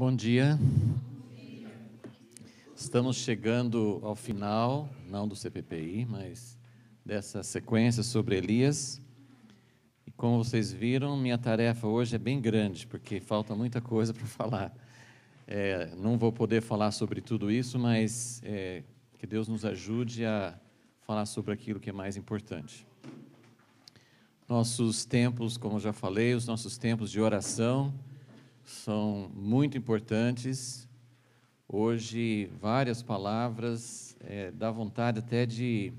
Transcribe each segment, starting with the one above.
Bom dia. Estamos chegando ao final, não do CPPI, mas dessa sequência sobre Elias. E como vocês viram, minha tarefa hoje é bem grande, porque falta muita coisa para falar. É, não vou poder falar sobre tudo isso, mas é, que Deus nos ajude a falar sobre aquilo que é mais importante. Nossos tempos, como já falei, os nossos tempos de oração são muito importantes. Hoje, várias palavras, é, dá vontade até de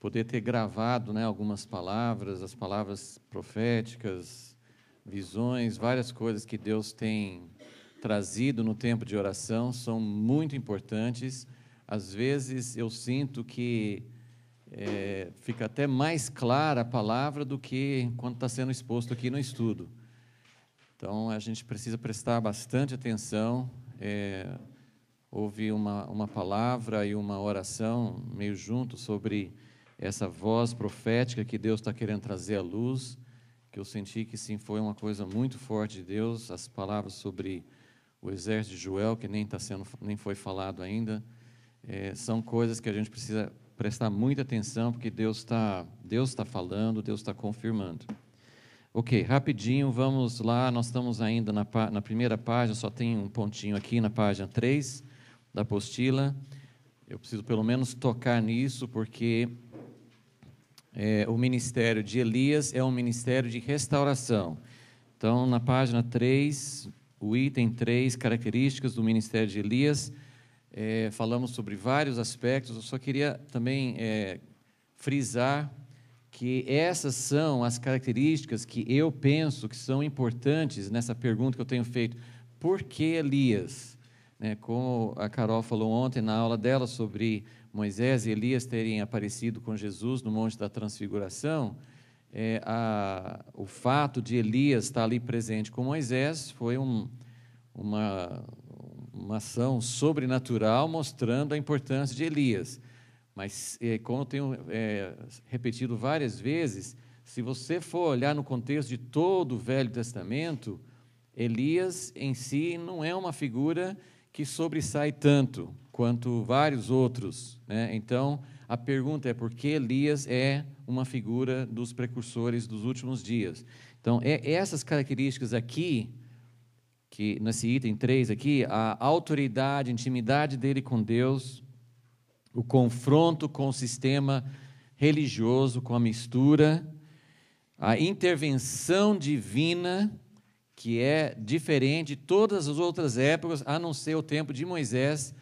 poder ter gravado né, algumas palavras, as palavras proféticas, visões, várias coisas que Deus tem trazido no tempo de oração são muito importantes. Às vezes eu sinto que é, fica até mais clara a palavra do que quando está sendo exposto aqui no estudo. Então, a gente precisa prestar bastante atenção. É, eh, houve uma, uma palavra e uma oração meio junto sobre essa voz profética que Deus está querendo trazer à luz, que eu senti que sim foi uma coisa muito forte de Deus, as palavras sobre o exército de Joel, que nem, tá sendo, nem foi falado ainda, é, são coisas que a gente precisa prestar muita atenção, porque Deus está Deus tá falando, Deus está confirmando. Ok, rapidinho, vamos lá. Nós estamos ainda na, na, primeira página, só tem um pontinho aqui na página 3 da apostila. Eu preciso pelo menos tocar nisso, porque é, o ministério de Elias é um ministério de restauração. Então, na página 3, o item 3, características do ministério de Elias, é, falamos sobre vários aspectos. Eu só queria também é, frisar que essas são as características que eu penso que são importantes nessa pergunta que eu tenho feito. Por que Elias? Né, como a Carol falou ontem na aula dela sobre Moisés e Elias terem aparecido com Jesus no Monte da Transfiguração, é, a, o fato de Elias estar ali presente com Moisés foi um, uma, uma ação sobrenatural mostrando a importância de Elias. Mas, é, como eu tenho é, repetido várias vezes, se você for olhar no contexto de todo o Velho Testamento, Elias em si não é uma figura que sobressai tanto quanto vários outros. Né? Então, a pergunta é por que Elias é uma figura dos precursores dos últimos dias? Então, é essas características aqui, que nesse item 3 aqui, a autoridade, a intimidade dele com Deus, o confronto com o sistema religioso, com a mistura, a intervenção divina, que é diferente de todas as outras épocas, a não ser o tempo de Moisés.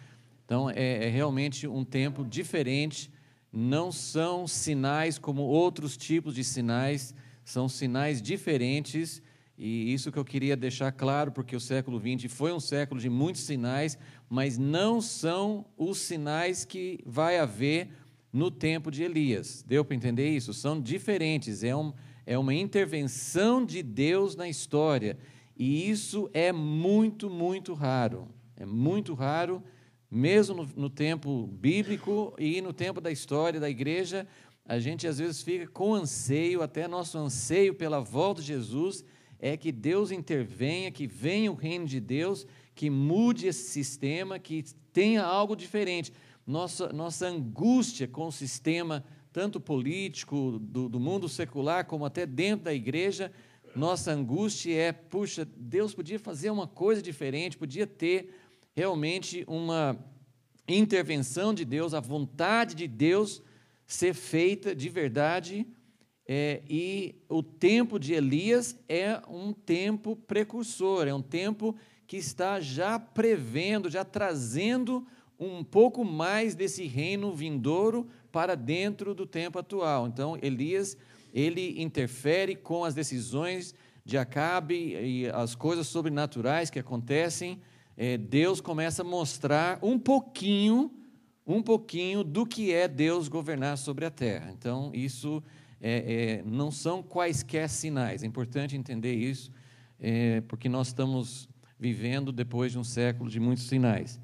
Então, é, é realmente um tempo diferente. Não são sinais como outros tipos de sinais, são sinais diferentes e isso que eu queria deixar claro, porque o século XX foi um século de muitos sinais, mas não são os sinais que vai haver no tempo de Elias. Deu para entender isso? São diferentes, é, um, é uma intervenção de Deus na história. E isso é muito, muito raro. É muito raro, mesmo no, no tempo bíblico e no tempo da história da igreja, a gente às vezes fica com anseio, até nosso anseio pela volta de Jesus é que Deus intervenha, que venha o reino de Deus, que mude esse sistema, que tenha algo diferente. Nossa, nossa angústia com o sistema, tanto político, do, do mundo secular, como até dentro da igreja, nossa angústia é: puxa, Deus podia fazer uma coisa diferente, podia ter realmente uma intervenção de Deus, a vontade de Deus ser feita de verdade é, e o tempo de Elias é um tempo precursor, é um tempo que está já prevendo, já trazendo um pouco mais desse reino vindouro para dentro do tempo atual. Então, Elias, ele interfere com as decisões de Acabe e as coisas sobrenaturais que acontecem. É, Deus começa a mostrar um pouquinho, um pouquinho do que é Deus governar sobre a terra. Então, isso é, é, não são quaisquer sinais. É importante entender isso, é, porque nós estamos vivendo depois de um século de muitos sinais.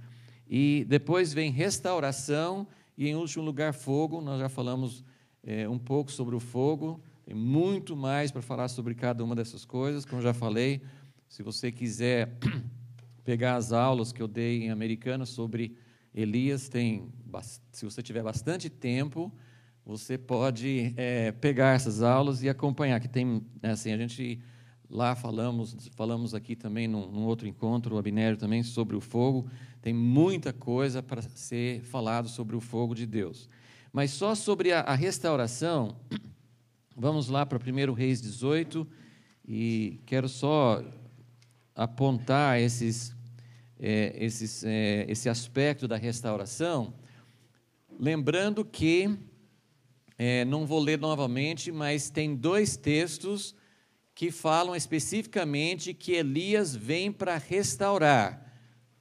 E depois vem restauração e, em último lugar, fogo. Nós já falamos é, um pouco sobre o fogo, tem muito mais para falar sobre cada uma dessas coisas, como já falei. Se você quiser pegar as aulas que eu dei em americano sobre Elias, tem, se você tiver bastante tempo, você pode é, pegar essas aulas e acompanhar. Que tem, né, assim, a gente lá falamos, falamos aqui também num, num outro encontro, o Abinério também sobre o fogo. Tem muita coisa para ser falado sobre o fogo de Deus. Mas só sobre a, a restauração, vamos lá para 1 Reis 18 e quero só apontar esses, é, esses, é, esse aspecto da restauração, lembrando que é, não vou ler novamente, mas tem dois textos que falam especificamente que Elias vem para restaurar.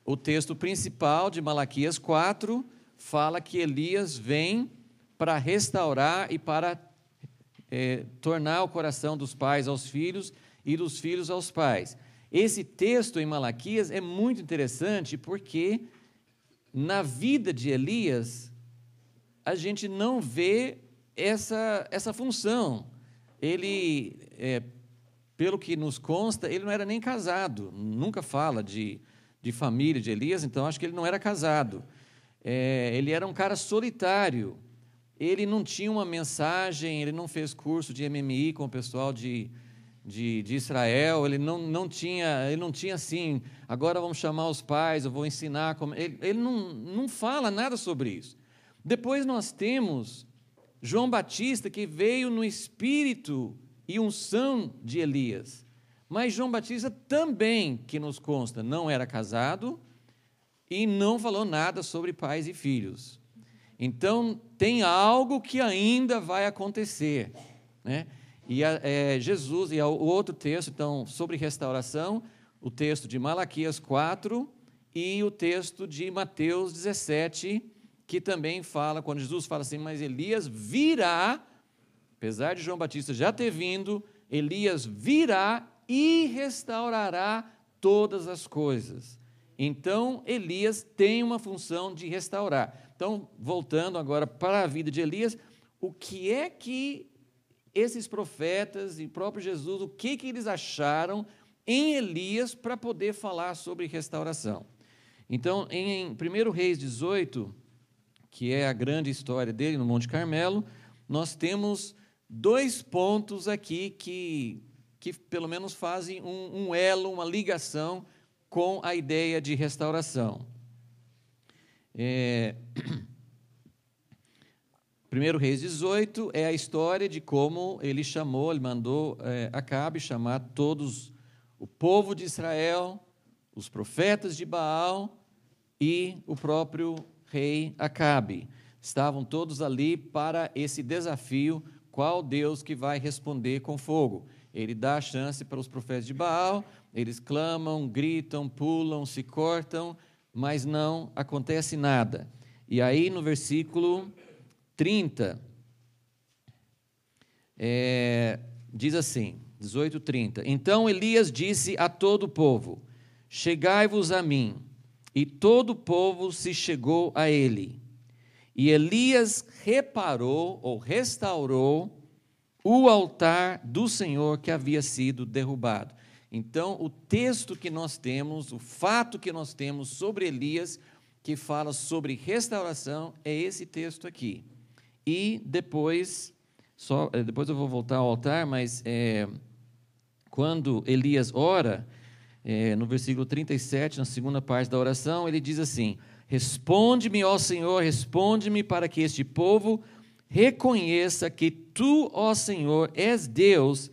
O texto principal de Malaquias 4 fala que Elias vem para restaurar e para é, tornar o coração dos pais aos filhos e dos filhos aos pais. Esse texto em Malaquias é muito interessante porque na vida de Elias a gente não vê essa, essa função. Ele, é, pelo que nos consta, ele não era nem casado, nunca fala de, de família de Elias, então acho que ele não era casado. É, ele era um cara solitário, ele não tinha uma mensagem, ele não fez curso de MMI com o pessoal de, de, de, Israel, ele não, não tinha, ele não tinha assim, agora vamos chamar os pais, eu vou ensinar como. Ele, ele não, não fala nada sobre isso. Depois nós temos João Batista que veio no espírito e unção de Elias. Mas João Batista também, que nos consta, não era casado e não falou nada sobre pais e filhos. Então, tem algo que ainda vai acontecer. Né? E a, é, Jesus, e é o outro texto, então, sobre restauração, o texto de Malaquias 4 e o texto de Mateus 17, que também fala, quando Jesus fala assim, mas Elias virá, apesar de João Batista já ter vindo, Elias virá e restaurará todas as coisas. Então, Elias tem uma função de restaurar. Então, voltando agora para a vida de Elias, o que é que esses profetas e próprio Jesus, o que, que eles acharam em Elias para poder falar sobre restauração? Então, em 1 Reis 18, que é a grande história dele no Monte Carmelo, nós temos dois pontos aqui que, que pelo menos fazem um, um elo, uma ligação com a ideia de restauração. É... 1 Reis 18 é a história de como ele chamou, ele mandou é, Acabe chamar todos o povo de Israel, os profetas de Baal e o próprio rei Acabe. Estavam todos ali para esse desafio: qual Deus que vai responder com fogo? Ele dá a chance para os profetas de Baal, eles clamam, gritam, pulam, se cortam, mas não acontece nada. E aí no versículo 30, é, diz assim: 18, 30. Então Elias disse a todo o povo: Chegai-vos a mim. E todo o povo se chegou a ele. E Elias reparou ou restaurou o altar do Senhor que havia sido derrubado. Então, o texto que nós temos, o fato que nós temos sobre Elias, que fala sobre restauração, é esse texto aqui. E depois, só, eh, depois eu vou voltar ao altar, mas é, quando Elias ora, é, no versículo 37, na segunda parte da oração, ele diz assim: Responde-me, ó Senhor, responde-me para que este povo reconheça que tu, ó Senhor, és Deus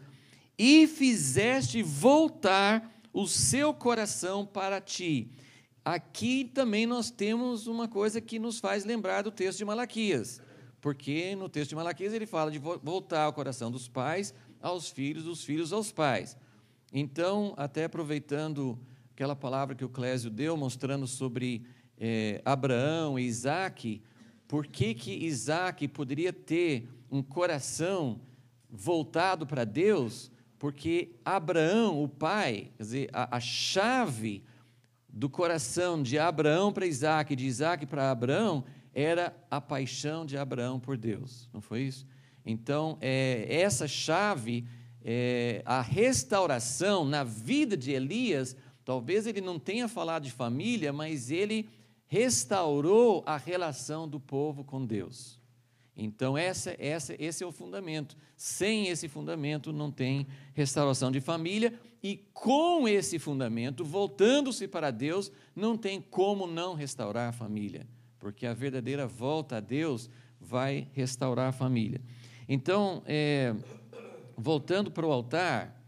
e fizeste voltar o seu coração para ti. Aqui também nós temos uma coisa que nos faz lembrar do texto de Malaquias, porque no texto de Malaquias ele fala de voltar o coração dos pais aos filhos, dos filhos aos pais. Então, até aproveitando aquela palavra que o Clésio deu, mostrando sobre é, Abraão e Isaac, por que, que Isaac poderia ter um coração voltado para Deus? Porque Abraão, o pai, quer dizer, a, a chave do coração de Abraão para Isaac, de Isaac para Abraão, era a paixão de Abraão por Deus, não foi isso? Então, é, essa chave é, a restauração na vida de Elias, talvez ele não tenha falado de família, mas ele restaurou a relação do povo com Deus. Então, essa, essa, esse é o fundamento. Sem esse fundamento, não tem restauração de família. E com esse fundamento, voltando-se para Deus, não tem como não restaurar a família. Porque a verdadeira volta a Deus vai restaurar a família. Então, é, voltando para o altar,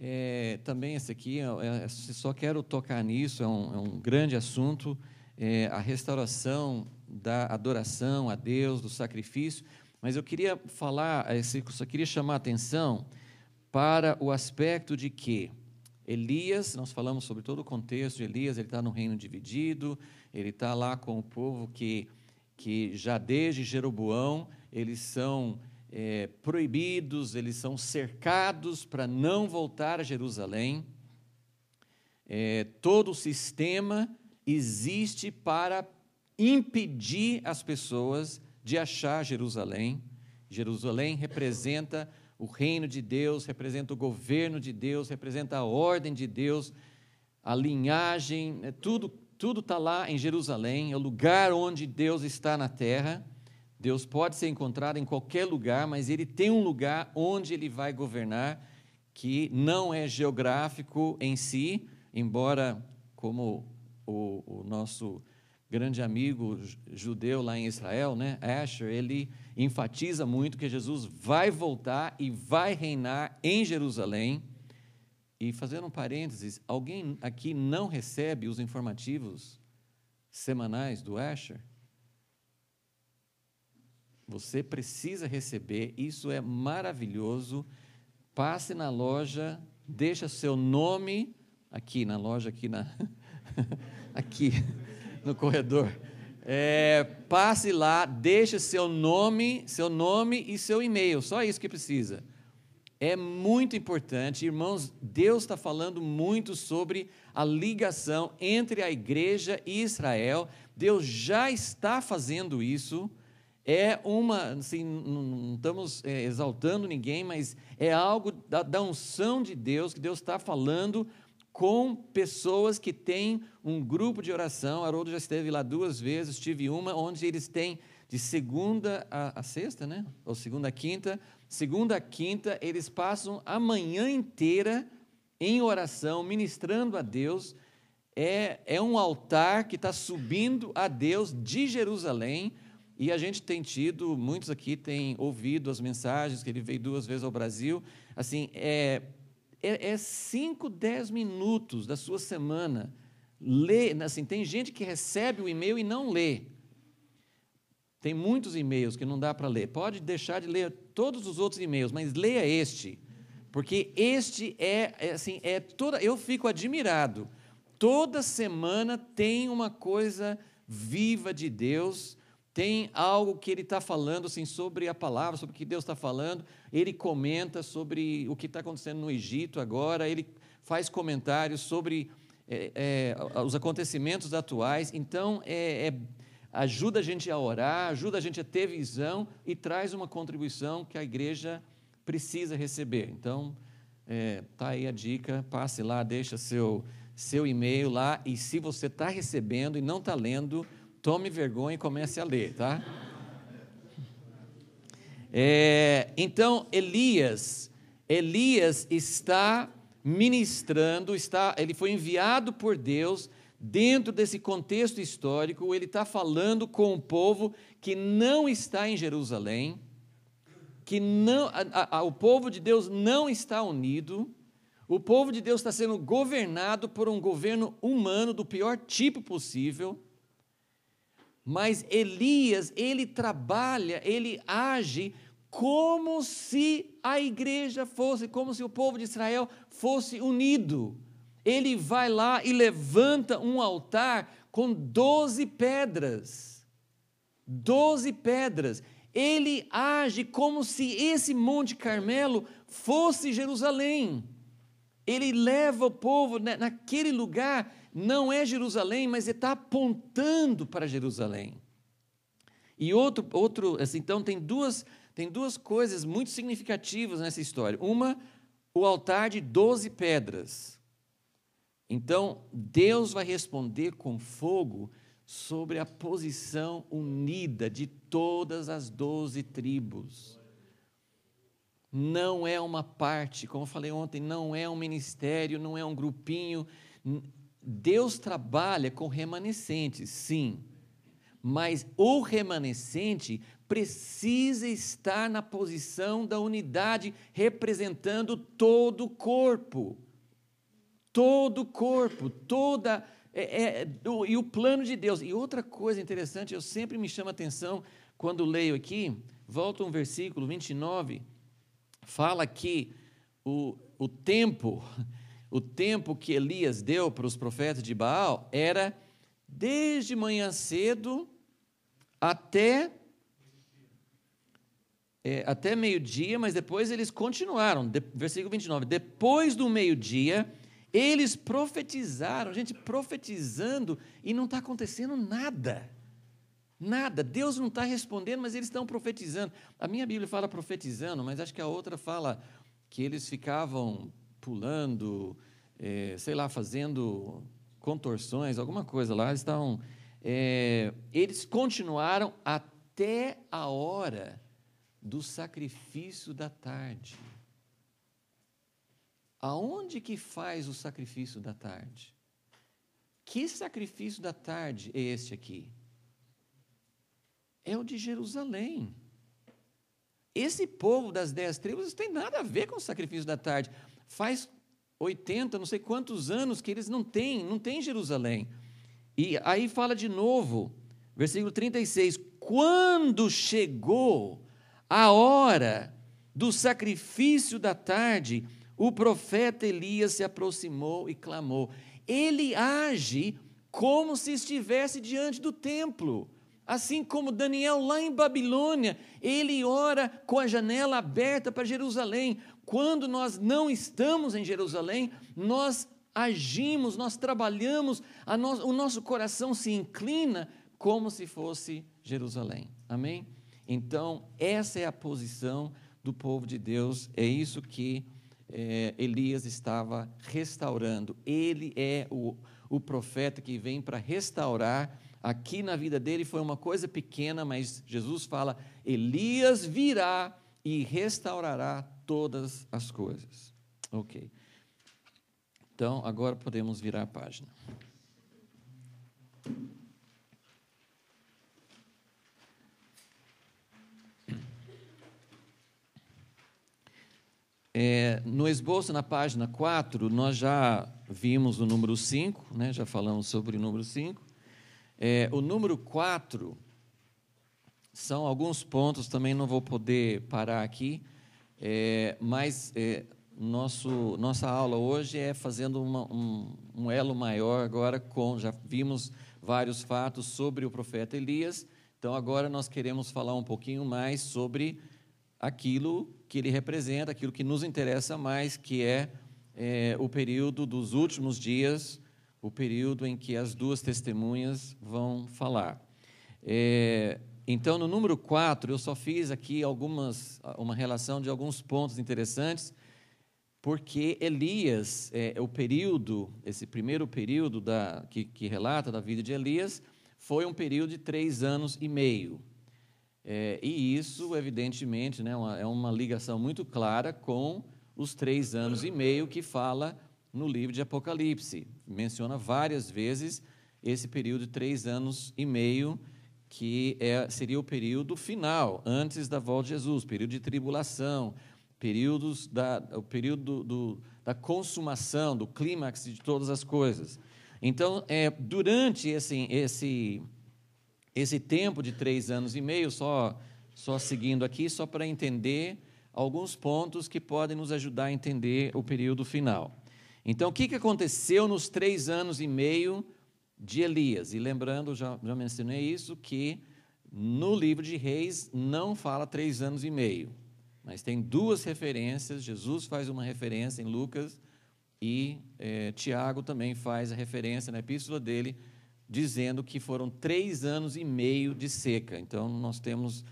é, também esse aqui, é, é só quero tocar nisso, é um, é um grande assunto, é, a restauração da adoração a Deus, do sacrifício, mas eu queria falar, é, eu só queria chamar a atenção para o aspecto de que Elias, nós falamos sobre todo o contexto de Elias, ele está no reino dividido, ele está lá com o povo que, que já desde Jeroboão, eles são é, proibidos, eles são cercados para não voltar a Jerusalém. É, todo o sistema existe para impedir as pessoas de achar Jerusalém. Jerusalém representa o reino de Deus, representa o governo de Deus, representa a ordem de Deus, a linhagem, né, tudo tudo está lá em Jerusalém, é o lugar onde Deus está na terra. Deus pode ser encontrado em qualquer lugar, mas ele tem um lugar onde ele vai governar que não é geográfico em si, embora, como o, o nosso grande amigo judeu lá em Israel, né, Asher, ele enfatiza muito que Jesus vai voltar e vai reinar em Jerusalém. E fazendo um parênteses, alguém aqui não recebe os informativos semanais do Asher? Você precisa receber, isso é maravilhoso. Passe na loja, deixa seu nome aqui na loja, aqui na aqui no corredor. É, passe lá, deixe seu nome, seu nome e seu e-mail. Só isso que precisa. É muito importante, irmãos. Deus está falando muito sobre a ligação entre a igreja e Israel. Deus já está fazendo isso é uma, assim, não estamos é, exaltando ninguém, mas é algo da, da unção de Deus, que Deus está falando com pessoas que têm um grupo de oração. Haroldo já esteve lá duas vezes, tive uma, onde eles têm de segunda a, a sexta, né? Ou segunda a quinta. Segunda a quinta, eles passam a manhã inteira em oração, ministrando a Deus. É, é um altar que está subindo a Deus de Jerusalém e a gente tem tido, muitos aqui têm ouvido as mensagens, que ele veio duas vezes ao Brasil. Assim, é, é, é cinco, dez minutos da sua semana. Lê, assim, tem gente que recebe o e-mail e não lê. Tem muitos e-mails que não dá para ler. Pode deixar de ler todos os outros e-mails, mas leia este. Porque este é, é assim, é toda. Eu fico admirado. Toda semana tem uma coisa viva de Deus tem algo que ele está falando assim, sobre a palavra, sobre o que Deus está falando. Ele comenta sobre o que está acontecendo no Egito agora, ele faz comentários sobre é, é, os acontecimentos atuais. Então, é, é, ajuda a gente a orar, ajuda a gente a ter visão e traz uma contribuição que a igreja precisa receber. Então, está é, aí a dica: passe lá, deixa seu, seu e-mail lá. E se você está recebendo e não está lendo, Tome vergonha e comece a ler, tá? É, então, Elias, Elias está ministrando, está, ele foi enviado por Deus dentro desse contexto histórico, ele está falando com o povo que não está em Jerusalém, que não, a, a, o povo de Deus não está unido, o povo de Deus está sendo governado por um governo humano do pior tipo possível. Mas Elias, ele trabalha, ele age como se a igreja fosse, como se o povo de Israel fosse unido. Ele vai lá e levanta um altar com doze pedras. Doze pedras. Ele age como se esse Monte Carmelo fosse Jerusalém ele leva o povo né, naquele lugar, não é Jerusalém, mas ele está apontando para Jerusalém. E outro, outro assim, então tem duas, tem duas coisas muito significativas nessa história. Uma, o altar de doze pedras. Então, Deus vai responder com fogo sobre a posição unida de todas as doze tribos não é uma parte, como eu falei ontem, não é um ministério, não é um grupinho. Deus trabalha com remanescentes, sim, mas o remanescente precisa estar na posição da unidade representando todo o corpo. Todo o corpo, toda. É, é, do, e o plano de Deus. E outra coisa interessante, eu sempre me chamo a atenção quando leio aqui, volta um versículo 29 fala que o, o tempo, o tempo que Elias deu para os profetas de Baal era desde manhã cedo até é, até meio-dia, mas depois eles continuaram. De, versículo 29. Depois do meio-dia, eles profetizaram. Gente, profetizando e não está acontecendo nada. Nada, Deus não está respondendo, mas eles estão profetizando. A minha Bíblia fala profetizando, mas acho que a outra fala que eles ficavam pulando, é, sei lá, fazendo contorções, alguma coisa lá. Eles estavam. É, eles continuaram até a hora do sacrifício da tarde. Aonde que faz o sacrifício da tarde? Que sacrifício da tarde é este aqui? é o de Jerusalém. Esse povo das dez tribos não tem nada a ver com o sacrifício da tarde. Faz 80, não sei quantos anos que eles não têm, não têm Jerusalém. E aí fala de novo, versículo 36, quando chegou a hora do sacrifício da tarde, o profeta Elias se aproximou e clamou. Ele age como se estivesse diante do templo. Assim como Daniel lá em Babilônia, ele ora com a janela aberta para Jerusalém. Quando nós não estamos em Jerusalém, nós agimos, nós trabalhamos, no... o nosso coração se inclina como se fosse Jerusalém. Amém? Então, essa é a posição do povo de Deus, é isso que é, Elias estava restaurando. Ele é o, o profeta que vem para restaurar Aqui na vida dele foi uma coisa pequena, mas Jesus fala: Elias virá e restaurará todas as coisas. Ok. Então, agora podemos virar a página. É, no esboço, na página 4, nós já vimos o número 5, né? já falamos sobre o número 5. É, o número 4 são alguns pontos, também não vou poder parar aqui, é, mas é, nosso, nossa aula hoje é fazendo uma, um, um elo maior agora com. Já vimos vários fatos sobre o profeta Elias, então agora nós queremos falar um pouquinho mais sobre aquilo que ele representa, aquilo que nos interessa mais, que é, é o período dos últimos dias o período em que as duas testemunhas vão falar. É, então, no número 4, eu só fiz aqui algumas, uma relação de alguns pontos interessantes, porque Elias, é, o período, esse primeiro período da, que, que relata da vida de Elias, foi um período de três anos e meio. É, e isso, evidentemente, né, uma, é uma ligação muito clara com os três anos e meio que fala no livro de Apocalipse. Menciona várias vezes esse período de três anos e meio, que é, seria o período final, antes da volta de Jesus, período de tribulação, períodos da, o período do, do, da consumação, do clímax de todas as coisas. Então, é, durante esse, esse, esse tempo de três anos e meio, só, só seguindo aqui, só para entender alguns pontos que podem nos ajudar a entender o período final. Então, o que aconteceu nos três anos e meio de Elias? E lembrando, já, já mencionei isso, que no livro de Reis não fala três anos e meio, mas tem duas referências. Jesus faz uma referência em Lucas e é, Tiago também faz a referência na epístola dele, dizendo que foram três anos e meio de seca. Então, nós temos,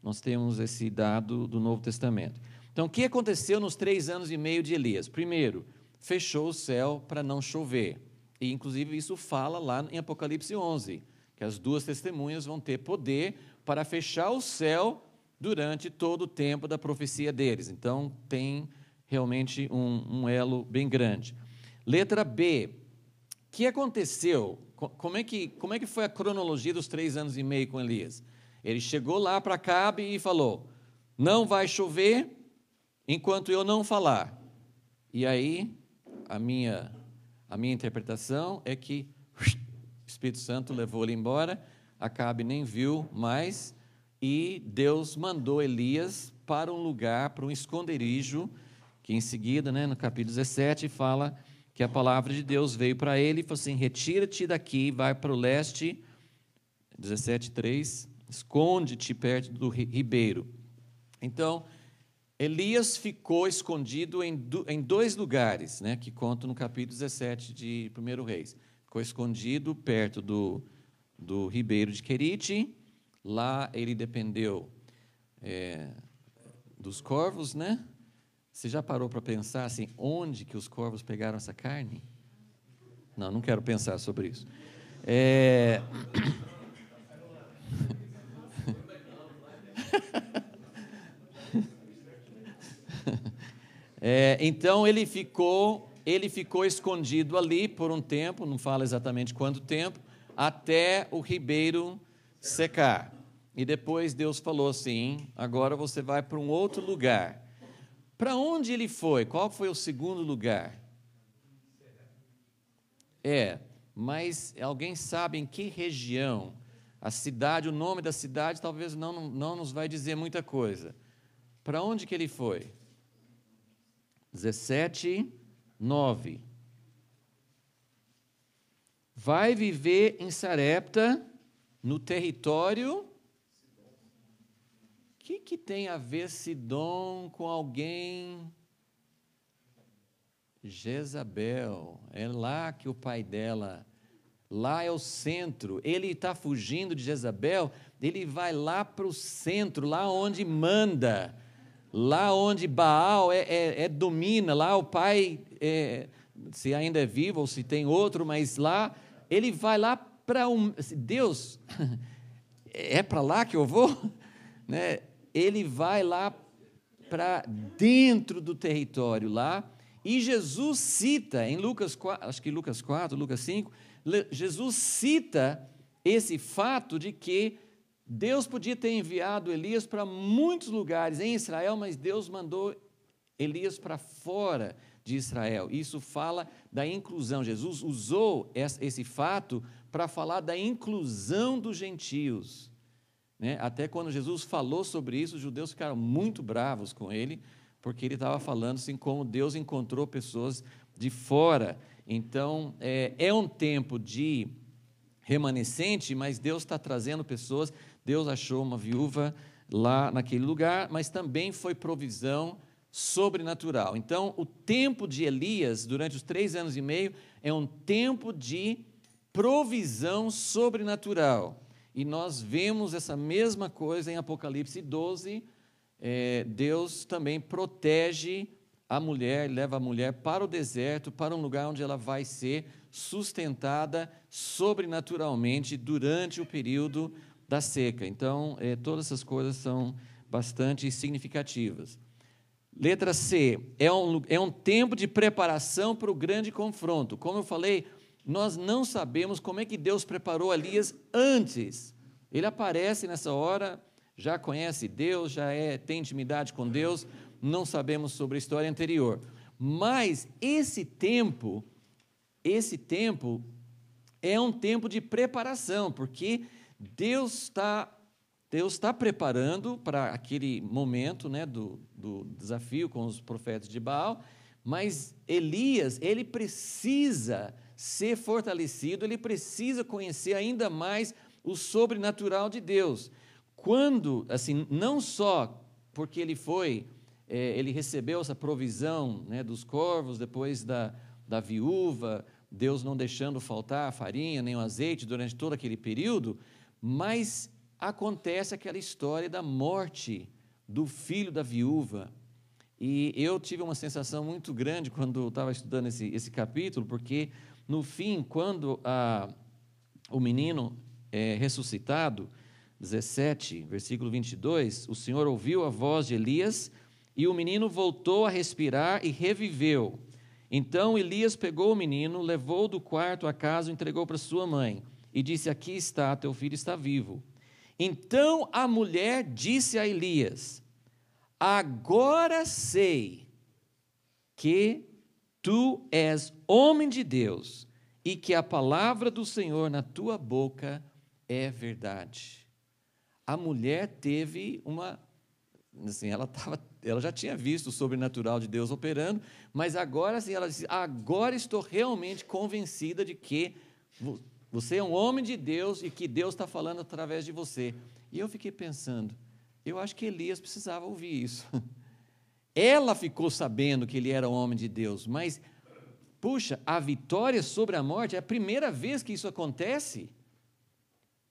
nós temos esse dado do Novo Testamento. Então, o que aconteceu nos três anos e meio de Elias? Primeiro, fechou o céu para não chover. E, inclusive, isso fala lá em Apocalipse 11, que as duas testemunhas vão ter poder para fechar o céu durante todo o tempo da profecia deles. Então, tem realmente um, um elo bem grande. Letra B. O que aconteceu? Como é que, como é que foi a cronologia dos três anos e meio com Elias? Ele chegou lá para Cabe e falou: Não vai chover enquanto eu não falar. E aí, a minha, a minha interpretação é que o Espírito Santo levou ele embora, Acabe nem viu mais, e Deus mandou Elias para um lugar, para um esconderijo, que em seguida, né, no capítulo 17, fala que a palavra de Deus veio para ele e falou assim: retira-te daqui, vai para o leste, 17:3 esconde-te perto do ribeiro. Então, Elias ficou escondido em, dois lugares, né, que conto no capítulo 17 de 1 Reis. Ficou escondido perto do, do ribeiro de Querite. Lá ele dependeu é, dos corvos, né? Você já parou para pensar assim, onde que os corvos pegaram essa carne? Não, não quero pensar sobre isso. É... É, então ele ficou, ele ficou escondido ali por um tempo, não fala exatamente quanto tempo, até o ribeiro secar. E depois Deus falou assim: agora você vai para um outro lugar. Para onde ele foi? Qual foi o segundo lugar? É, mas alguém sabe em que região? A cidade, o nome da cidade, talvez não, não nos vai dizer muita coisa. Para onde que ele foi? 17, 9. Vai viver em Sarepta, no território. O que, que tem a ver Sidom com alguém? Jezabel. É lá que o pai dela. Lá é o centro. Ele está fugindo de Jezabel, ele vai lá para o centro, lá onde manda Lá onde Baal é, é, é domina, lá o pai, é, se ainda é vivo ou se tem outro, mas lá, ele vai lá para um. Deus, é para lá que eu vou? Né? Ele vai lá para dentro do território lá. E Jesus cita, em Lucas 4, acho que Lucas 4, Lucas 5, Jesus cita esse fato de que Deus podia ter enviado Elias para muitos lugares em Israel, mas Deus mandou Elias para fora de Israel. Isso fala da inclusão. Jesus usou esse fato para falar da inclusão dos gentios. Né? Até quando Jesus falou sobre isso, os judeus ficaram muito bravos com ele, porque ele estava falando assim como Deus encontrou pessoas de fora. Então, é, é um tempo de remanescente, mas Deus está trazendo pessoas Deus achou uma viúva lá naquele lugar, mas também foi provisão sobrenatural. Então, o tempo de Elias, durante os três anos e meio, é um tempo de provisão sobrenatural. E nós vemos essa mesma coisa em Apocalipse 12. É, Deus também protege a mulher, leva a mulher para o deserto, para um lugar onde ela vai ser sustentada sobrenaturalmente durante o período da seca. Então, eh, todas essas coisas são bastante significativas. Letra C, é um, é um tempo de preparação para o grande confronto. Como eu falei, nós não sabemos como é que Deus preparou Elias antes. Ele aparece nessa hora, já conhece Deus, já é, tem intimidade com Deus, não sabemos sobre a história anterior. Mas esse tempo, esse tempo é um tempo de preparação, porque Deus está Deus está preparando para aquele momento né, do, do desafio com os profetas de Baal, mas Elias, ele precisa ser fortalecido, ele precisa conhecer ainda mais o sobrenatural de Deus. Quando, assim, não só porque ele foi, é, ele recebeu essa provisão né, dos corvos, depois da, da viúva, Deus não deixando faltar a farinha nem o azeite durante todo aquele período, mas acontece aquela história da morte do filho da viúva. E eu tive uma sensação muito grande quando estava estudando esse, esse capítulo, porque no fim, quando a, o menino é ressuscitado, 17, versículo 22, o Senhor ouviu a voz de Elias e o menino voltou a respirar e reviveu. Então Elias pegou o menino, levou do quarto a casa e entregou para sua mãe e disse: Aqui está, teu filho está vivo. Então a mulher disse a Elias: Agora sei que tu és homem de Deus e que a palavra do Senhor na tua boca é verdade. A mulher teve uma assim, ela tava, ela já tinha visto o sobrenatural de Deus operando, mas agora assim, ela disse: "Agora estou realmente convencida de que você é um homem de Deus e que Deus está falando através de você. E eu fiquei pensando, eu acho que Elias precisava ouvir isso. Ela ficou sabendo que ele era um homem de Deus, mas, puxa, a vitória sobre a morte é a primeira vez que isso acontece.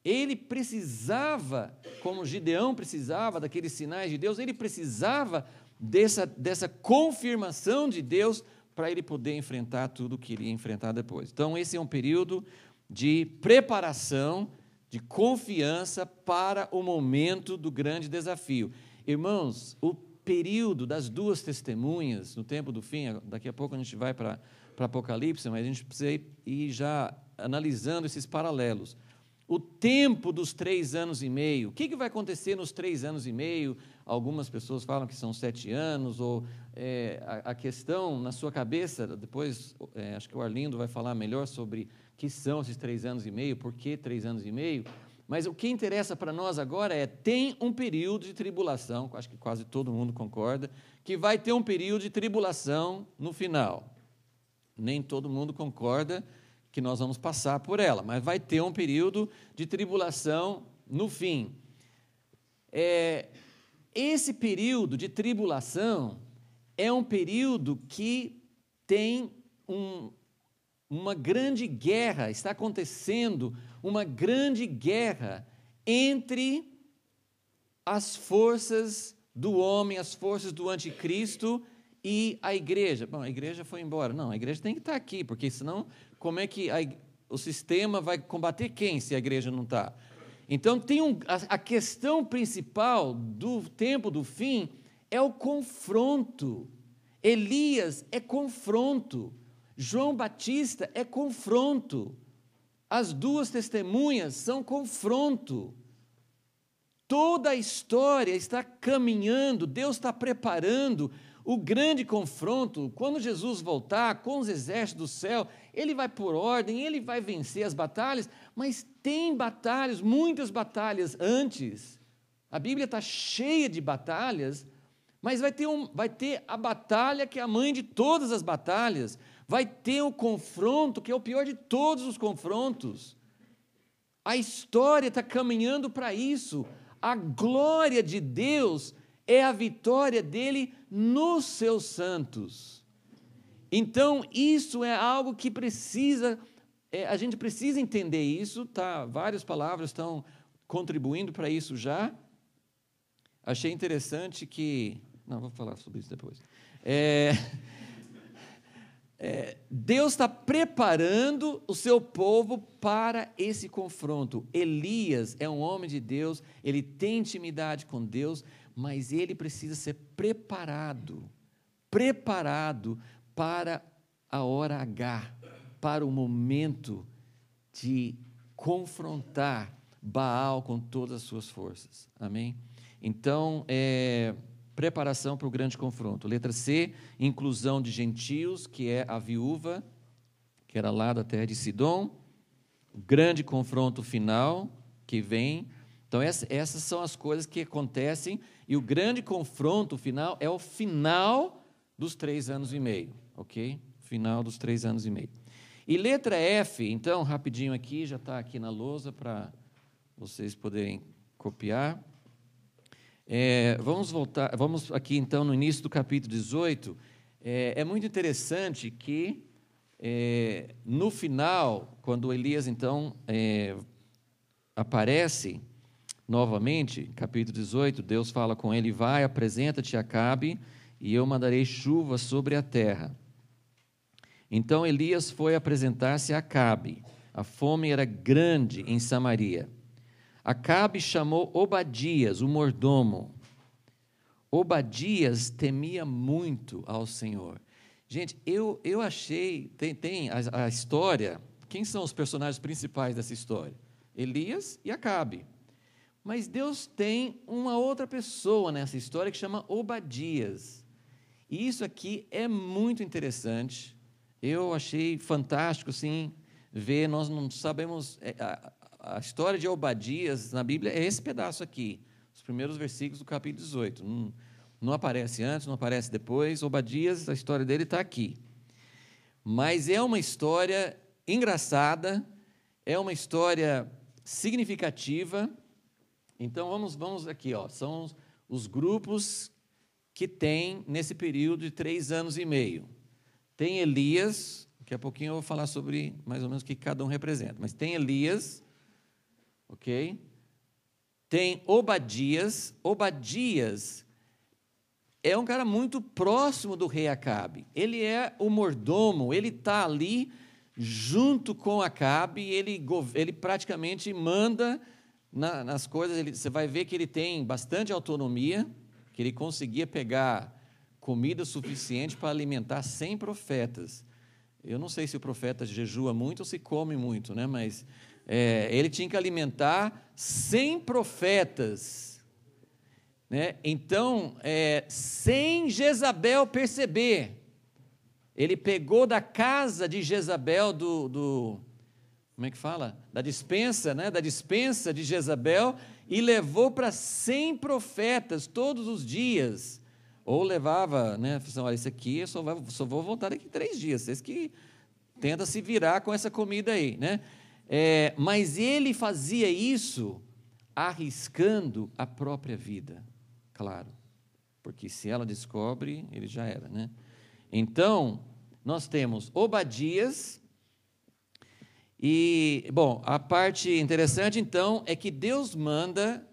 Ele precisava, como Gideão precisava daqueles sinais de Deus, ele precisava dessa, dessa confirmação de Deus para ele poder enfrentar tudo o que ele ia enfrentar depois. Então, esse é um período de preparação, de confiança para o momento do grande desafio. Irmãos, o período das duas testemunhas, no tempo do fim, daqui a pouco a gente vai para Apocalipse, mas a gente precisa ir já analisando esses paralelos o tempo dos três anos e meio. O que, que vai acontecer nos três anos e meio? Algumas pessoas falam que são sete anos, ou é, a, a, questão na sua cabeça, depois é, acho que o Arlindo vai falar melhor sobre que são esses três anos e meio, por que três anos e meio. Mas o que interessa para nós agora é: tem um período de tribulação, acho que quase todo mundo concorda, que vai ter um período de tribulação no final. Nem todo mundo concorda que nós vamos passar por ela, mas vai ter um período de tribulação no fim. É, esse período de tribulação é um período que tem um, uma grande guerra, está acontecendo uma grande guerra entre as forças do homem, as forças do anticristo e a igreja. Bom, a igreja foi embora. Não, a igreja tem que estar aqui, porque senão como é que a, o sistema vai combater quem se a igreja não está? Então, tem um, a, a questão principal do tempo do fim é o confronto. Elias é confronto. João Batista é confronto. As duas testemunhas são confronto. Toda a história está caminhando, Deus está preparando o grande confronto, quando Jesus voltar com os exércitos do céu, ele vai por ordem, ele vai vencer as batalhas, mas tem batalhas, muitas batalhas antes. A Bíblia está cheia de batalhas, mas vai ter, um, vai ter a batalha que é a mãe de todas as batalhas, vai ter o confronto que é o pior de todos os confrontos. A história está caminhando para isso. A glória de Deus é a vitória dele nos seus santos. Então, isso é algo que precisa, é, a gente precisa entender isso, tá? Várias palavras estão contribuindo para isso já. Achei interessante que. Não, vou falar sobre isso depois. É, é, Deus está preparando o seu povo para esse confronto. Elias é um homem de Deus, ele tem intimidade com Deus, mas ele precisa ser preparado preparado para a hora H, para o momento de confrontar Baal com todas as suas forças. Amém? Então, é, preparação para o grande confronto. Letra C, inclusão de gentios, que é a viúva, que era lá da terra de Sidom. O grande confronto final, que vem então, essa, essas são as coisas que acontecem, e o grande confronto final é o final dos três anos e meio, ok? Final dos três anos e meio. E letra F, então, rapidinho aqui, já está aqui na lousa para vocês poderem copiar. É, vamos voltar, vamos aqui então no início do capítulo 18. É, é muito interessante que é, no final, quando Elias então é, aparece, Novamente, capítulo 18, Deus fala com ele: Vai, apresenta-te a Acabe, e eu mandarei chuva sobre a terra. Então Elias foi apresentar-se a Acabe. A fome era grande em Samaria. Acabe chamou Obadias, o mordomo. Obadias temia muito ao Senhor. Gente, eu, eu achei, tem, tem a, a história, quem são os personagens principais dessa história? Elias e Acabe. Mas Deus tem uma outra pessoa nessa história que chama Obadias. E isso aqui é muito interessante. Eu achei fantástico, sim, ver. Nós não sabemos. É, a, a história de Obadias na Bíblia é esse pedaço aqui, os primeiros versículos do capítulo 18. Não, não aparece antes, não aparece depois. Obadias, a história dele está aqui. Mas é uma história engraçada, é uma história significativa então vamos, vamos aqui, ó, são os grupos que tem nesse período de três anos e meio. Tem Elias, daqui a pouquinho eu vou falar sobre mais ou menos o que cada um representa, mas tem Elias, ok? Tem Obadias, Obadias é um cara muito próximo do rei Acabe, ele é o mordomo, ele está ali junto com Acabe, ele, ele praticamente manda na, nas coisas, ele, você vai ver que ele tem bastante autonomia, que ele conseguia pegar comida suficiente para alimentar 100 profetas. Eu não sei se o profeta jejua muito ou se come muito, né? mas é, ele tinha que alimentar 100 profetas. Né? Então, é, sem Jezabel perceber, ele pegou da casa de Jezabel, do, do, como é que fala? Da dispensa, né? Da dispensa de Jezabel e levou para 100 profetas todos os dias. Ou levava, né? Falando, olha, isso aqui eu só, vai, só vou voltar daqui três dias. Vocês que tentam se virar com essa comida aí, né? É, mas ele fazia isso arriscando a própria vida, claro. Porque se ela descobre, ele já era, né? Então, nós temos Obadias, e, bom, a parte interessante então é que Deus manda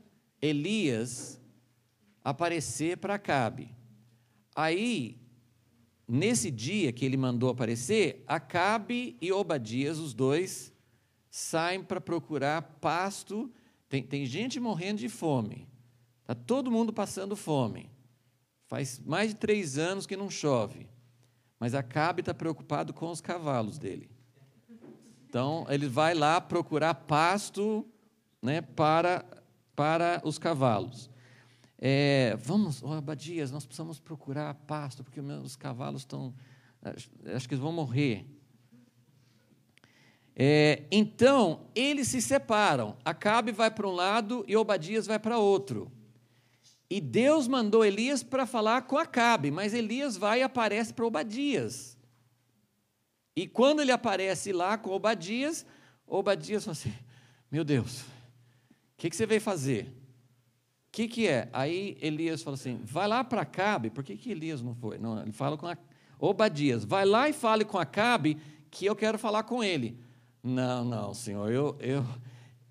Elias aparecer para Acabe. Aí, nesse dia que ele mandou aparecer, Acabe e Obadias, os dois, saem para procurar pasto. Tem, tem gente morrendo de fome. Está todo mundo passando fome. Faz mais de três anos que não chove. Mas Acabe está preocupado com os cavalos dele. Então, ele vai lá procurar pasto né, para, para os cavalos. É, vamos, oh, Abadias, nós precisamos procurar pasto, porque os cavalos estão. Eh, acho que eles vão morrer. É, então, eles se separam. Acabe vai para um lado e Obadias vai para outro. E Deus mandou Elias para falar com Acabe, mas Elias vai e aparece para Obadias. E quando ele aparece lá com Obadias, Obadias fala assim: Meu Deus, o que, que, você veio fazer? O que, que é? Aí Elias fala assim: Vai lá para Acabe. Por que, que Elias não foi? Não, ele fala com a... Obadias: Vai lá e fale com Acabe que eu quero falar com ele. Não, não, senhor, eu, eu.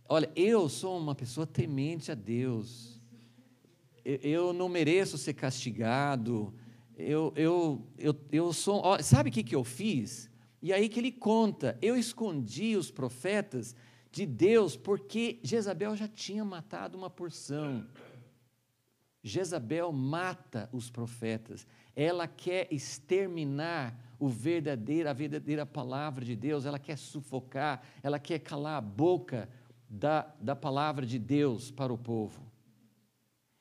Olha, eu sou uma pessoa temente a Deus. Eu não mereço ser castigado. Eu, eu, eu, eu sou. sabe o que, que eu fiz? E aí que ele conta: Eu escondi os profetas de Deus porque Jezabel já tinha matado uma porção. Jezabel mata os profetas. Ela quer exterminar o verdadeiro, a verdadeira palavra de Deus, ela quer sufocar, ela quer calar a boca da, da palavra de Deus para o povo.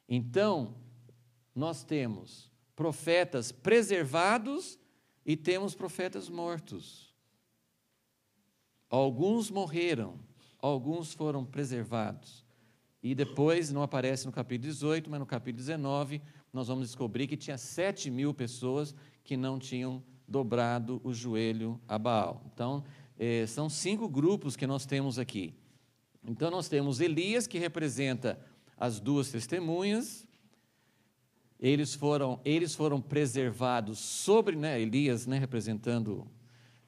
Então, nós temos profetas preservados e temos profetas mortos. Alguns morreram, alguns foram preservados. E depois, não aparece no capítulo 18, mas no capítulo 19, nós vamos descobrir que tinha 7 mil pessoas que não tinham dobrado o joelho a Baal. Então, eh, são cinco grupos que nós temos aqui. Então, nós temos Elias, que representa as duas testemunhas, eles foram, eles foram preservados sobre né, Elias, né, representando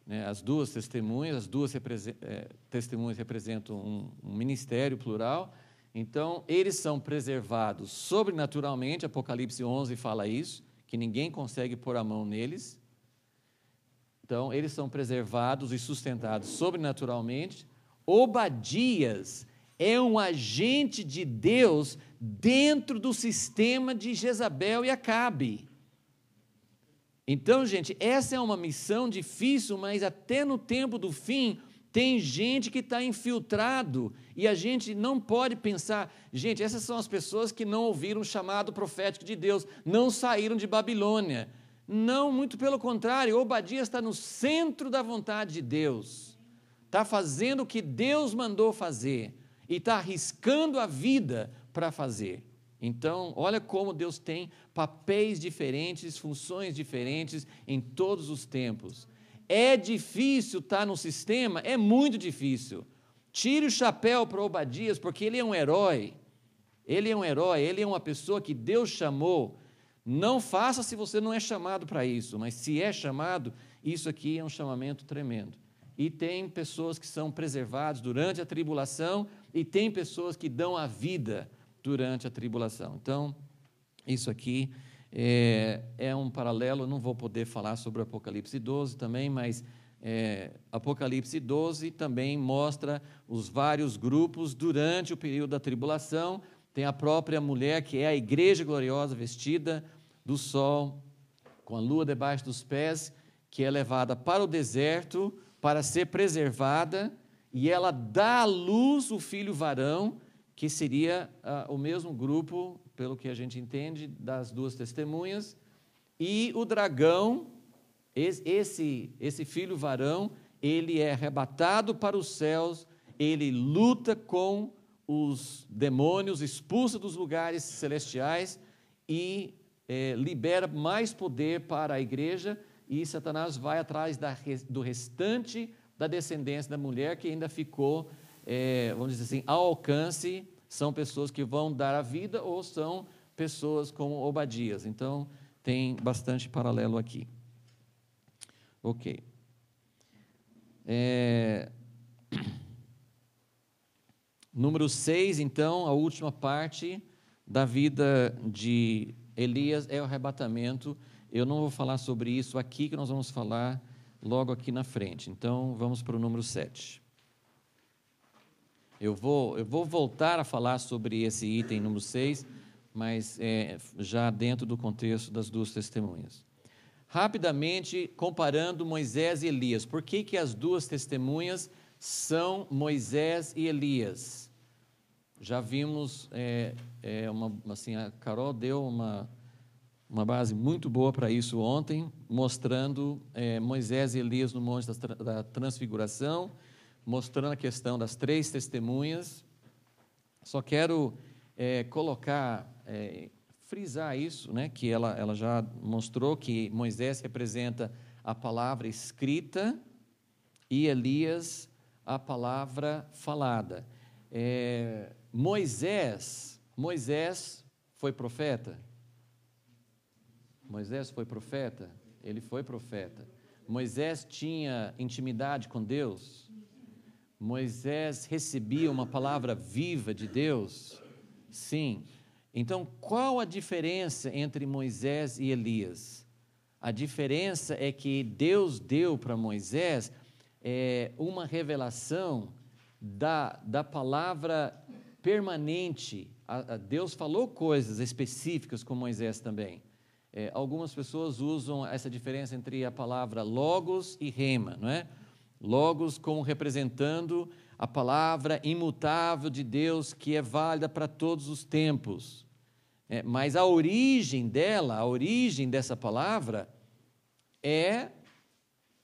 né, as duas testemunhas, as duas represe, é, testemunhas representam um, um, ministério plural, então eles são preservados sobrenaturalmente, Apocalipse 11 fala isso, que ninguém consegue pôr a mão neles, então eles são preservados e sustentados sobrenaturalmente, Obadias é um agente de Deus dentro do sistema de Jezabel e Acabe. Então, gente, essa é uma missão difícil, mas até no tempo do fim tem gente que está infiltrado e a gente não pode pensar, gente, essas são as pessoas que não ouviram o chamado profético de Deus, não saíram de Babilônia. Não, muito pelo contrário, Obadias está no centro da vontade de Deus, está fazendo o que Deus mandou fazer e está arriscando a vida para fazer. Então, olha como Deus tem papéis diferentes, funções diferentes em todos os tempos. É difícil estar tá no sistema? É muito difícil. Tire o chapéu para Obadias, porque ele é um herói. Ele é um herói, ele é uma pessoa que Deus chamou. Não faça se você não é chamado para isso, mas se é chamado, isso aqui é um chamamento tremendo. E tem pessoas que são preservadas durante a tribulação, e tem pessoas que dão a vida durante a tribulação. Então, isso aqui é, é um paralelo, não vou poder falar sobre Apocalipse 12 também, mas é, Apocalipse 12 também mostra os vários grupos durante o período da tribulação. Tem a própria mulher, que é a igreja gloriosa, vestida do sol, com a lua debaixo dos pés, que é levada para o deserto para ser preservada, e ela dá à luz o filho varão, que seria uh, o mesmo grupo, pelo que a gente entende, das duas testemunhas, e o dragão, esse, esse filho varão, ele é arrebatado para os céus, ele luta com os demônios, expulsa dos lugares celestiais e é, libera mais poder para a igreja, e Satanás vai atrás da, do restante da descendência da mulher que ainda ficou é, vamos dizer assim, ao alcance, são pessoas que vão dar a vida ou são pessoas como Obadias. Então, tem bastante paralelo aqui. Ok. É... Número 6, então, a última parte da vida de Elias é o arrebatamento. Eu não vou falar sobre isso aqui, que nós vamos falar logo aqui na frente. Então, vamos para o número 7. Eu vou, eu vou voltar a falar sobre esse item número 6, mas é, já dentro do contexto das duas testemunhas. Rapidamente, comparando Moisés e Elias, por que, que as duas testemunhas são Moisés e Elias? Já vimos, é, é uma, assim, a Carol deu uma, uma base muito boa para isso ontem, mostrando é, Moisés e Elias no Monte da, da Transfiguração mostrando a questão das três testemunhas. Só quero é, colocar, é, frisar isso, né, que ela, ela já mostrou que Moisés representa a palavra escrita e Elias a palavra falada. É, Moisés, Moisés foi profeta? Moisés foi profeta? Ele foi profeta. Moisés tinha intimidade com Deus? Moisés recebia uma palavra viva de Deus? Sim. Então, qual a diferença entre Moisés e Elias? A diferença é que Deus deu para Moisés é, uma revelação da, da palavra permanente. A, a Deus falou coisas específicas com Moisés também. É, algumas pessoas usam essa diferença entre a palavra logos e rema, não é? Logos como representando a palavra imutável de Deus que é válida para todos os tempos. É, mas a origem dela, a origem dessa palavra, é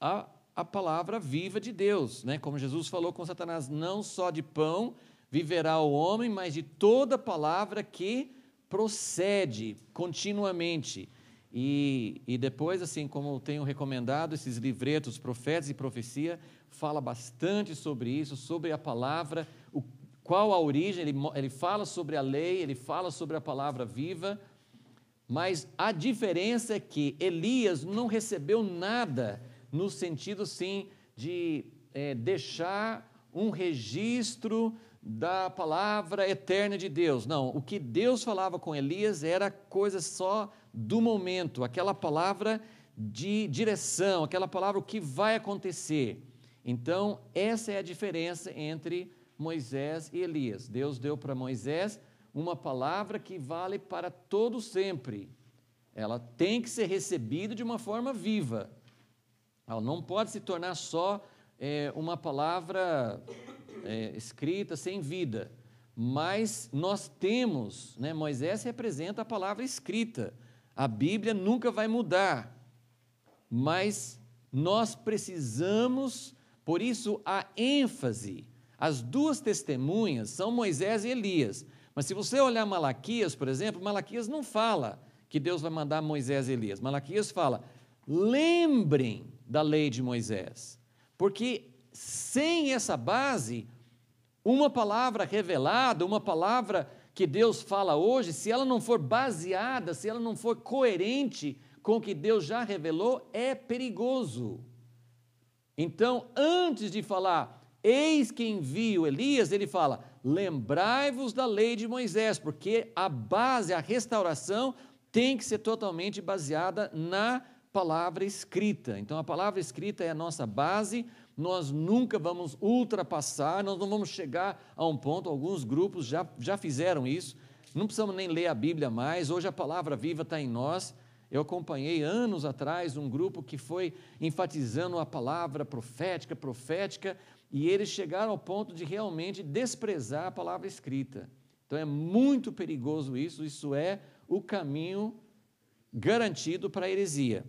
a, a palavra viva de Deus. Né? Como Jesus falou com Satanás: não só de pão viverá o homem, mas de toda palavra que procede continuamente e, e depois, assim, como eu tenho recomendado esses livretos, Profetas e Profecia, fala bastante sobre isso, sobre a palavra, o, qual a origem, ele, ele fala sobre a lei, ele fala sobre a palavra viva, mas a diferença é que Elias não recebeu nada no sentido, sim, de é, deixar um registro da palavra eterna de Deus. Não, o que Deus falava com Elias era coisa só do momento, aquela palavra de direção, aquela palavra o que vai acontecer. Então, essa é a diferença entre Moisés e Elias. Deus deu para Moisés uma palavra que vale para todo sempre. Ela tem que ser recebida de uma forma viva. Ela não pode se tornar só é, uma palavra é, escrita sem vida. Mas nós temos, né, Moisés representa a palavra escrita. A Bíblia nunca vai mudar, mas nós precisamos, por isso, a ênfase. As duas testemunhas são Moisés e Elias. Mas se você olhar Malaquias, por exemplo, Malaquias não fala que Deus vai mandar Moisés e Elias. Malaquias fala: lembrem da lei de Moisés. Porque sem essa base, uma palavra revelada, uma palavra que Deus fala hoje, se ela não for baseada, se ela não for coerente com o que Deus já revelou, é perigoso. Então, antes de falar, eis que envio Elias, ele fala: lembrai-vos da lei de Moisés, porque a base, a restauração, tem que ser totalmente baseada na palavra escrita. Então, a palavra escrita é a nossa base nós nunca vamos ultrapassar, nós não vamos chegar a um ponto, alguns grupos já, já fizeram isso, não precisamos nem ler a Bíblia mais, hoje a palavra viva está em nós. Eu acompanhei anos atrás um grupo que foi enfatizando a palavra profética, profética, e eles chegaram ao ponto de realmente desprezar a palavra escrita. Então é muito perigoso isso, isso é o caminho garantido para a heresia.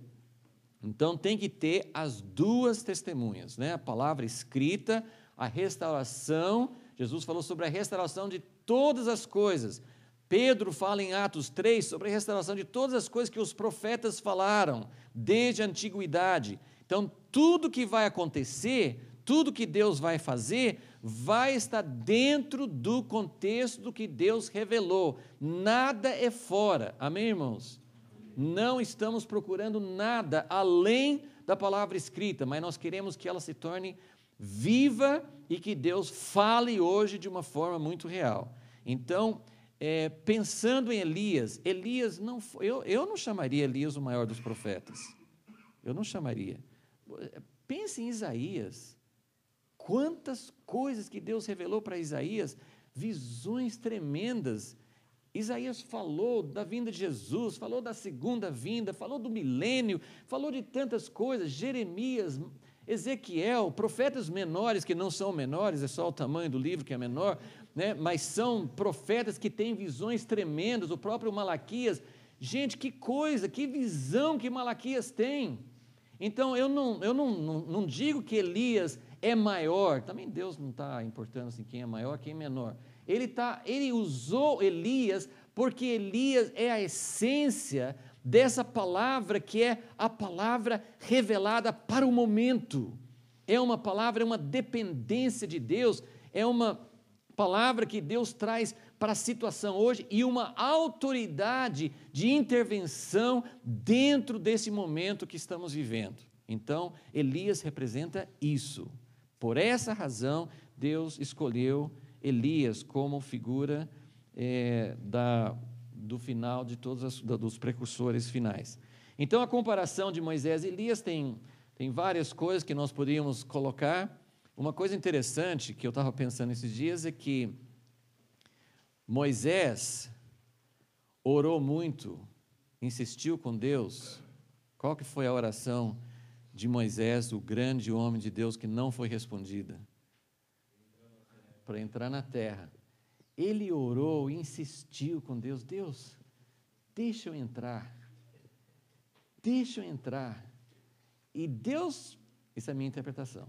Então tem que ter as duas testemunhas, né? A palavra escrita, a restauração. Jesus falou sobre a restauração de todas as coisas. Pedro fala em Atos 3 sobre a restauração de todas as coisas que os profetas falaram desde a antiguidade. Então, tudo que vai acontecer, tudo que Deus vai fazer, vai estar dentro do contexto do que Deus revelou. Nada é fora. Amém, irmãos? Não estamos procurando nada além da palavra escrita, mas nós queremos que ela se torne viva e que Deus fale hoje de uma forma muito real. Então, é, pensando em Elias, Elias não foi, eu, eu não chamaria Elias o maior dos profetas. Eu não chamaria. Pense em Isaías. Quantas coisas que Deus revelou para Isaías, visões tremendas. Isaías falou da vinda de Jesus, falou da segunda vinda, falou do milênio, falou de tantas coisas. Jeremias, Ezequiel, profetas menores que não são menores, é só o tamanho do livro que é menor, né? mas são profetas que têm visões tremendas, o próprio Malaquias. Gente, que coisa, que visão que Malaquias tem. Então, eu não, eu não, não, não digo que Elias é maior, também Deus não está importando assim, quem é maior, quem é menor ele, tá, ele usou Elias porque Elias é a essência dessa palavra que é a palavra revelada para o momento. É uma palavra, é uma dependência de Deus, é uma palavra que Deus traz para a situação hoje e uma autoridade de intervenção dentro desse momento que estamos vivendo. Então, Elias representa isso. Por essa razão, Deus escolheu Elias como figura é, da, do final de todos os dos precursores finais. Então, a comparação de Moisés e Elias tem, tem várias coisas que nós poderíamos colocar. Uma coisa interessante que eu estava pensando esses dias é que Moisés orou muito, insistiu com Deus. Qual que foi a oração de Moisés, o grande homem de Deus, que não foi respondida? para entrar na terra. Ele orou, insistiu com Deus: Deus, deixa eu entrar. Deixa eu entrar. E Deus, isso é a minha interpretação.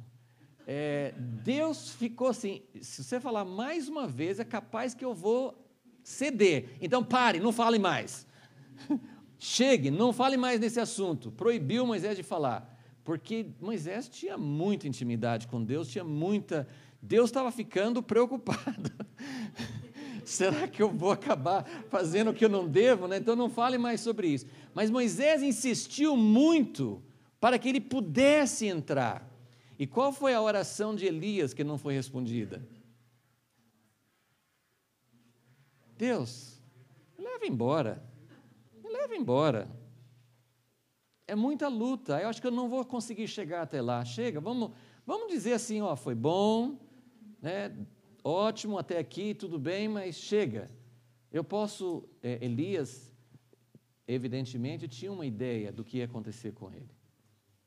É, Deus ficou assim: se você falar mais uma vez, é capaz que eu vou ceder. Então pare, não fale mais. Chegue, não fale mais nesse assunto. Proibiu Moisés de falar. Porque Moisés tinha muita intimidade com Deus, tinha muita Deus estava ficando preocupado. Será que eu vou acabar fazendo o que eu não devo? Né? Então não fale mais sobre isso. Mas Moisés insistiu muito para que ele pudesse entrar. E qual foi a oração de Elias que não foi respondida? Deus, me leva embora. Me leva embora. É muita luta. Eu acho que eu não vou conseguir chegar até lá. Chega, vamos, vamos dizer assim, ó, foi bom, né, ótimo até aqui, tudo bem, mas chega. Eu posso, é, Elias, evidentemente, tinha uma ideia do que ia acontecer com ele.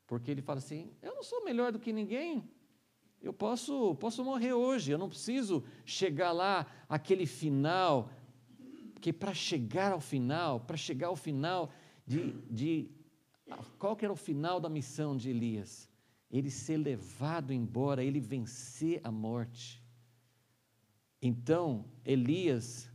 Porque ele fala assim: eu não sou melhor do que ninguém. Eu posso, posso morrer hoje, eu não preciso chegar lá, aquele final. Porque para chegar ao final, para chegar ao final de, de. Qual que era o final da missão de Elias? ele ser levado embora, ele vencer a morte. Então, Elias,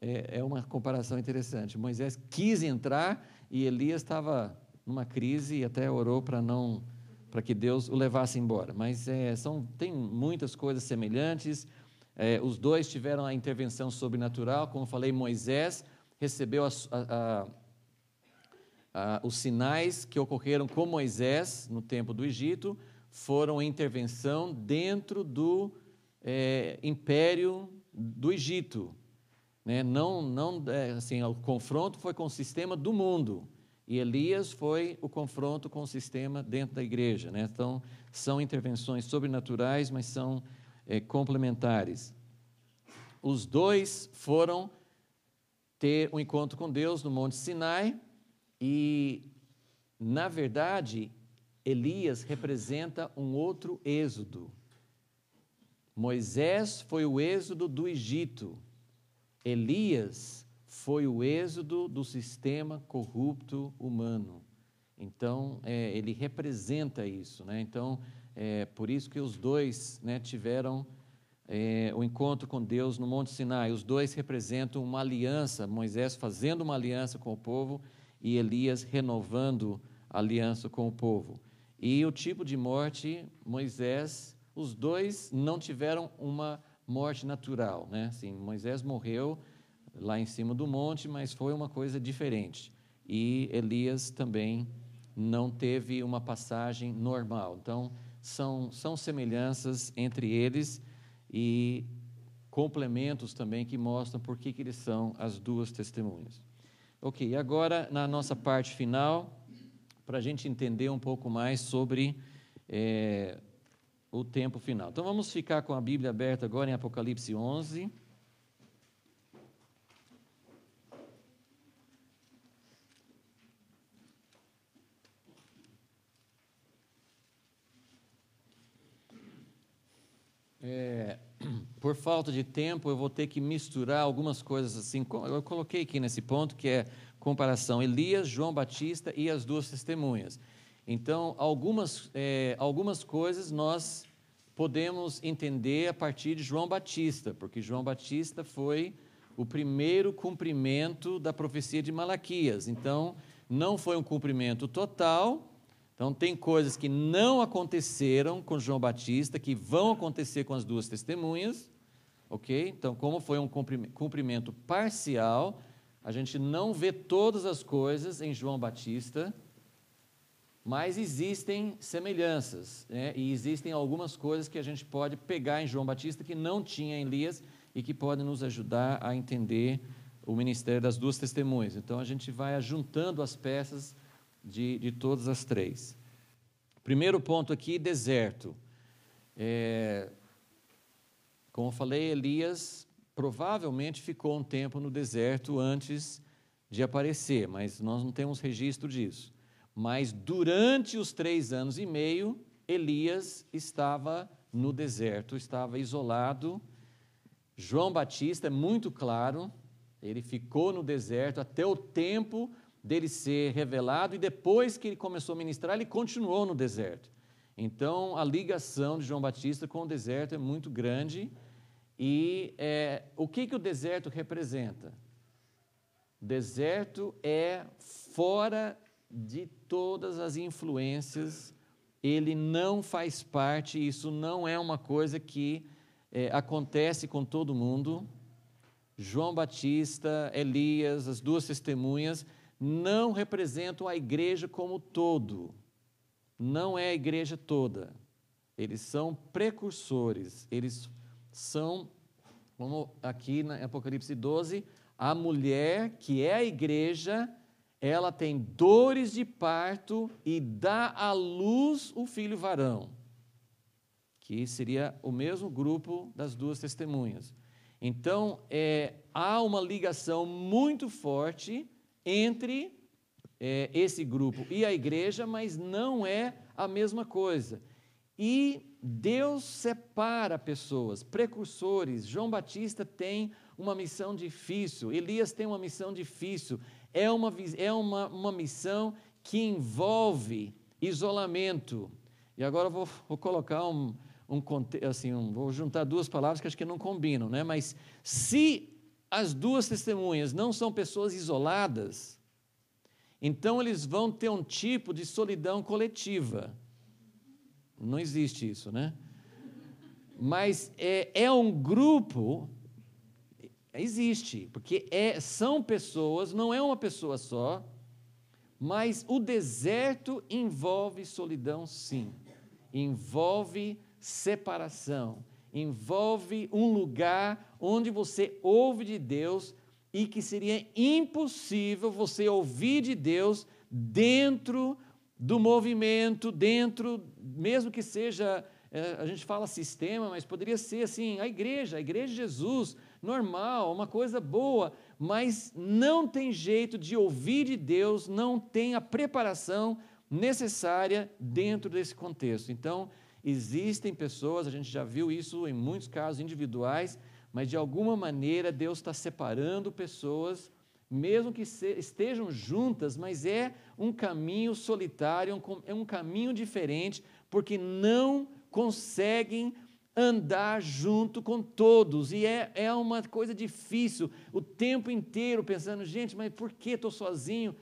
é, é uma comparação interessante. Moisés quis entrar e Elias estava numa crise e até orou para não para que Deus o levasse embora. Mas é, são, tem muitas coisas semelhantes. É, os dois tiveram a intervenção sobrenatural. Como falei, Moisés recebeu a, a, ah, os sinais que ocorreram com Moisés no tempo do Egito foram intervenção dentro do é, império do Egito. Né? Não, não, eh, assim, o confronto foi com o sistema do mundo. E Elias foi o confronto com o sistema dentro da igreja. Né? Então, são intervenções sobrenaturais, mas são é, complementares. Os dois foram ter um encontro com Deus no Monte Sinai, e, na verdade, Elias representa um outro êxodo. Moisés foi o êxodo do Egito. Elias foi o êxodo do sistema corrupto humano. Então, é, ele representa isso. Né? Então, é por isso que os dois né, tiveram é, o encontro com Deus no Monte Sinai. Os dois representam uma aliança, Moisés fazendo uma aliança com o povo e Elias renovando a aliança com o povo. E o tipo de morte, Moisés, os dois não tiveram uma morte natural, né? Assim, Moisés morreu lá em cima do monte, mas foi uma coisa diferente. E Elias também não teve uma passagem normal. Então, são, são semelhanças entre eles e complementos também que mostram por que, que eles são as duas testemunhas. Ok, agora na nossa parte final, para a gente entender um pouco mais sobre é, o tempo final. Então vamos ficar com a Bíblia aberta agora em Apocalipse 11. É, por falta de tempo, eu vou ter que misturar algumas coisas assim. Eu coloquei aqui nesse ponto que é comparação Elias, João Batista e as duas testemunhas. Então, algumas, é, algumas coisas nós podemos entender a partir de João Batista, porque João Batista foi o primeiro cumprimento da profecia de Malaquias. Então, não foi um cumprimento total, então, tem coisas que não aconteceram com João Batista, que vão acontecer com as duas testemunhas, ok? Então, como foi um cumprimento parcial, a gente não vê todas as coisas em João Batista, mas existem semelhanças, né? e existem algumas coisas que a gente pode pegar em João Batista que não tinha em Elias e que podem nos ajudar a entender o ministério das duas testemunhas. Então, a gente vai juntando as peças de, de todas as três. Primeiro ponto aqui, deserto. É, como eu falei, Elias provavelmente ficou um tempo no deserto antes de aparecer, mas nós não temos registro disso. Mas durante os três anos e meio, Elias estava no deserto, estava isolado. João Batista é muito claro, ele ficou no deserto até o tempo dele ser revelado e depois que ele começou a ministrar, ele continuou no deserto. Então, a ligação de João Batista com o deserto é muito grande. E é, o que, que o deserto representa? O deserto é fora de todas as influências, ele não faz parte, isso não é uma coisa que é, acontece com todo mundo. João Batista, Elias, as duas testemunhas, não representam a igreja como todo. Não é a igreja toda. Eles são precursores, eles são, como aqui na Apocalipse 12, a mulher que é a igreja, ela tem dores de parto e dá à luz o filho varão, que seria o mesmo grupo das duas testemunhas. Então, é, há uma ligação muito forte entre é, esse grupo e a igreja, mas não é a mesma coisa. E Deus separa pessoas, precursores. João Batista tem uma missão difícil, Elias tem uma missão difícil. É uma, é uma, uma missão que envolve isolamento. E agora eu vou, vou colocar um, um, assim, um, vou juntar duas palavras que acho que não combinam, né? Mas se as duas testemunhas não são pessoas isoladas. Então eles vão ter um tipo de solidão coletiva. Não existe isso, né? Mas é, é um grupo, existe, porque é, são pessoas, não é uma pessoa só, mas o deserto envolve solidão, sim, envolve separação, envolve um lugar onde você ouve de Deus e que seria impossível você ouvir de Deus dentro do movimento, dentro, mesmo que seja, eh, a gente fala sistema, mas poderia ser assim, a igreja, a igreja de Jesus, normal, uma coisa boa, mas não tem jeito de ouvir de Deus, não tem a preparação necessária dentro desse contexto. Então, Existem pessoas, a gente já viu isso em muitos casos individuais, mas de alguma maneira Deus está separando pessoas, mesmo que estejam juntas, mas é um caminho solitário, é, é um caminho diferente, porque não conseguem andar junto com todos. E é, é uma coisa difícil, o tempo inteiro pensando, gente, mas por que estou sozinho?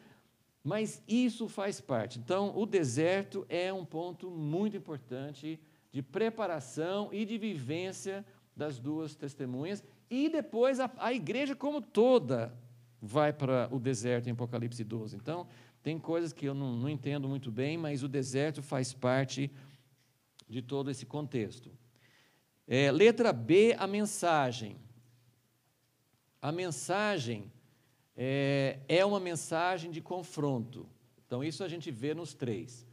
Mas isso faz parte. Então, o deserto é um ponto muito importante de preparação e de vivência das duas testemunhas. E depois a, a igreja, como toda, vai para o deserto em Apocalipse 12. Então, tem coisas que eu não, não entendo muito bem, mas o deserto faz parte de todo esse contexto. É, letra B, a mensagem. A mensagem é, é uma mensagem de confronto. Então, isso a gente vê nos três.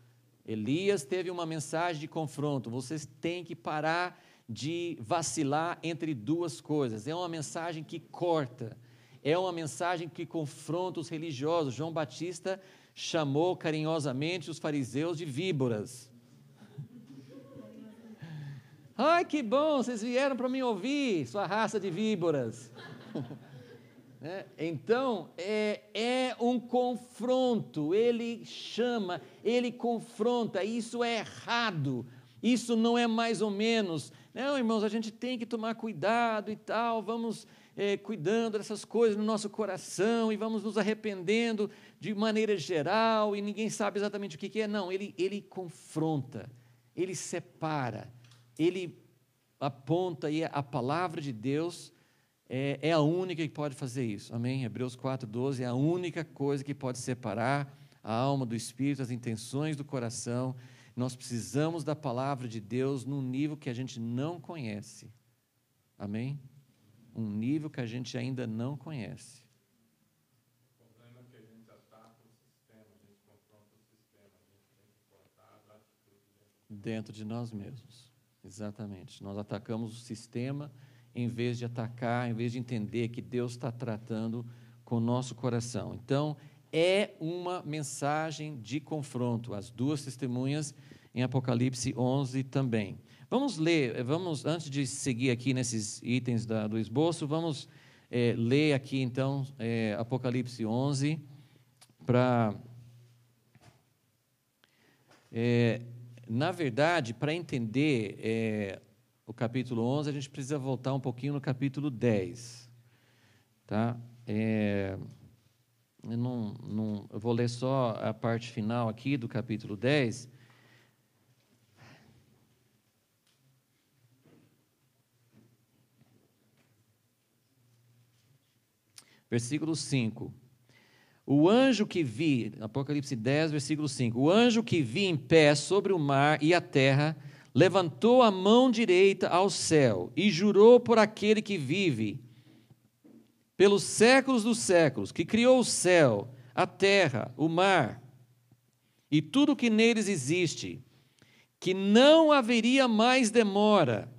Elias teve uma mensagem de confronto. Vocês têm que parar de vacilar entre duas coisas. É uma mensagem que corta, é uma mensagem que confronta os religiosos. João Batista chamou carinhosamente os fariseus de víboras. Ai, que bom, vocês vieram para me ouvir, sua raça de víboras. Né? Então, é, é um confronto, ele chama, ele confronta, isso é errado, isso não é mais ou menos. Não, irmãos, a gente tem que tomar cuidado e tal, vamos é, cuidando dessas coisas no nosso coração e vamos nos arrependendo de maneira geral e ninguém sabe exatamente o que, que é. Não, ele, ele confronta, ele separa, ele aponta aí a palavra de Deus é, é a única que pode fazer isso. Amém? Hebreus 4,12 é a única coisa que pode separar a alma do espírito, as intenções do coração. Nós precisamos da palavra de Deus num nível que a gente não conhece. Amém? Um nível que a gente ainda não conhece. Dentro de nós mesmos. Exatamente. Nós atacamos o sistema em vez de atacar, em vez de entender que Deus está tratando com o nosso coração. Então, é uma mensagem de confronto, as duas testemunhas em Apocalipse 11 também. Vamos ler, eh, vamos antes de seguir aqui nesses itens da, do esboço, vamos é, ler aqui então é, Apocalipse 11 para é, na verdade, para entender é, o capítulo 11, a gente precisa voltar um pouquinho no capítulo 10. Tá? É, eu, não, não, eu vou ler só a parte final aqui do capítulo 10. Versículo 5. O anjo que vi, Apocalipse 10, versículo 5. O anjo que vi em pé sobre o mar e a terra levantou a mão direita ao céu e jurou por aquele que vive pelos séculos dos séculos, que criou o céu, a terra, o mar e tudo o que neles existe, que não haveria mais demora,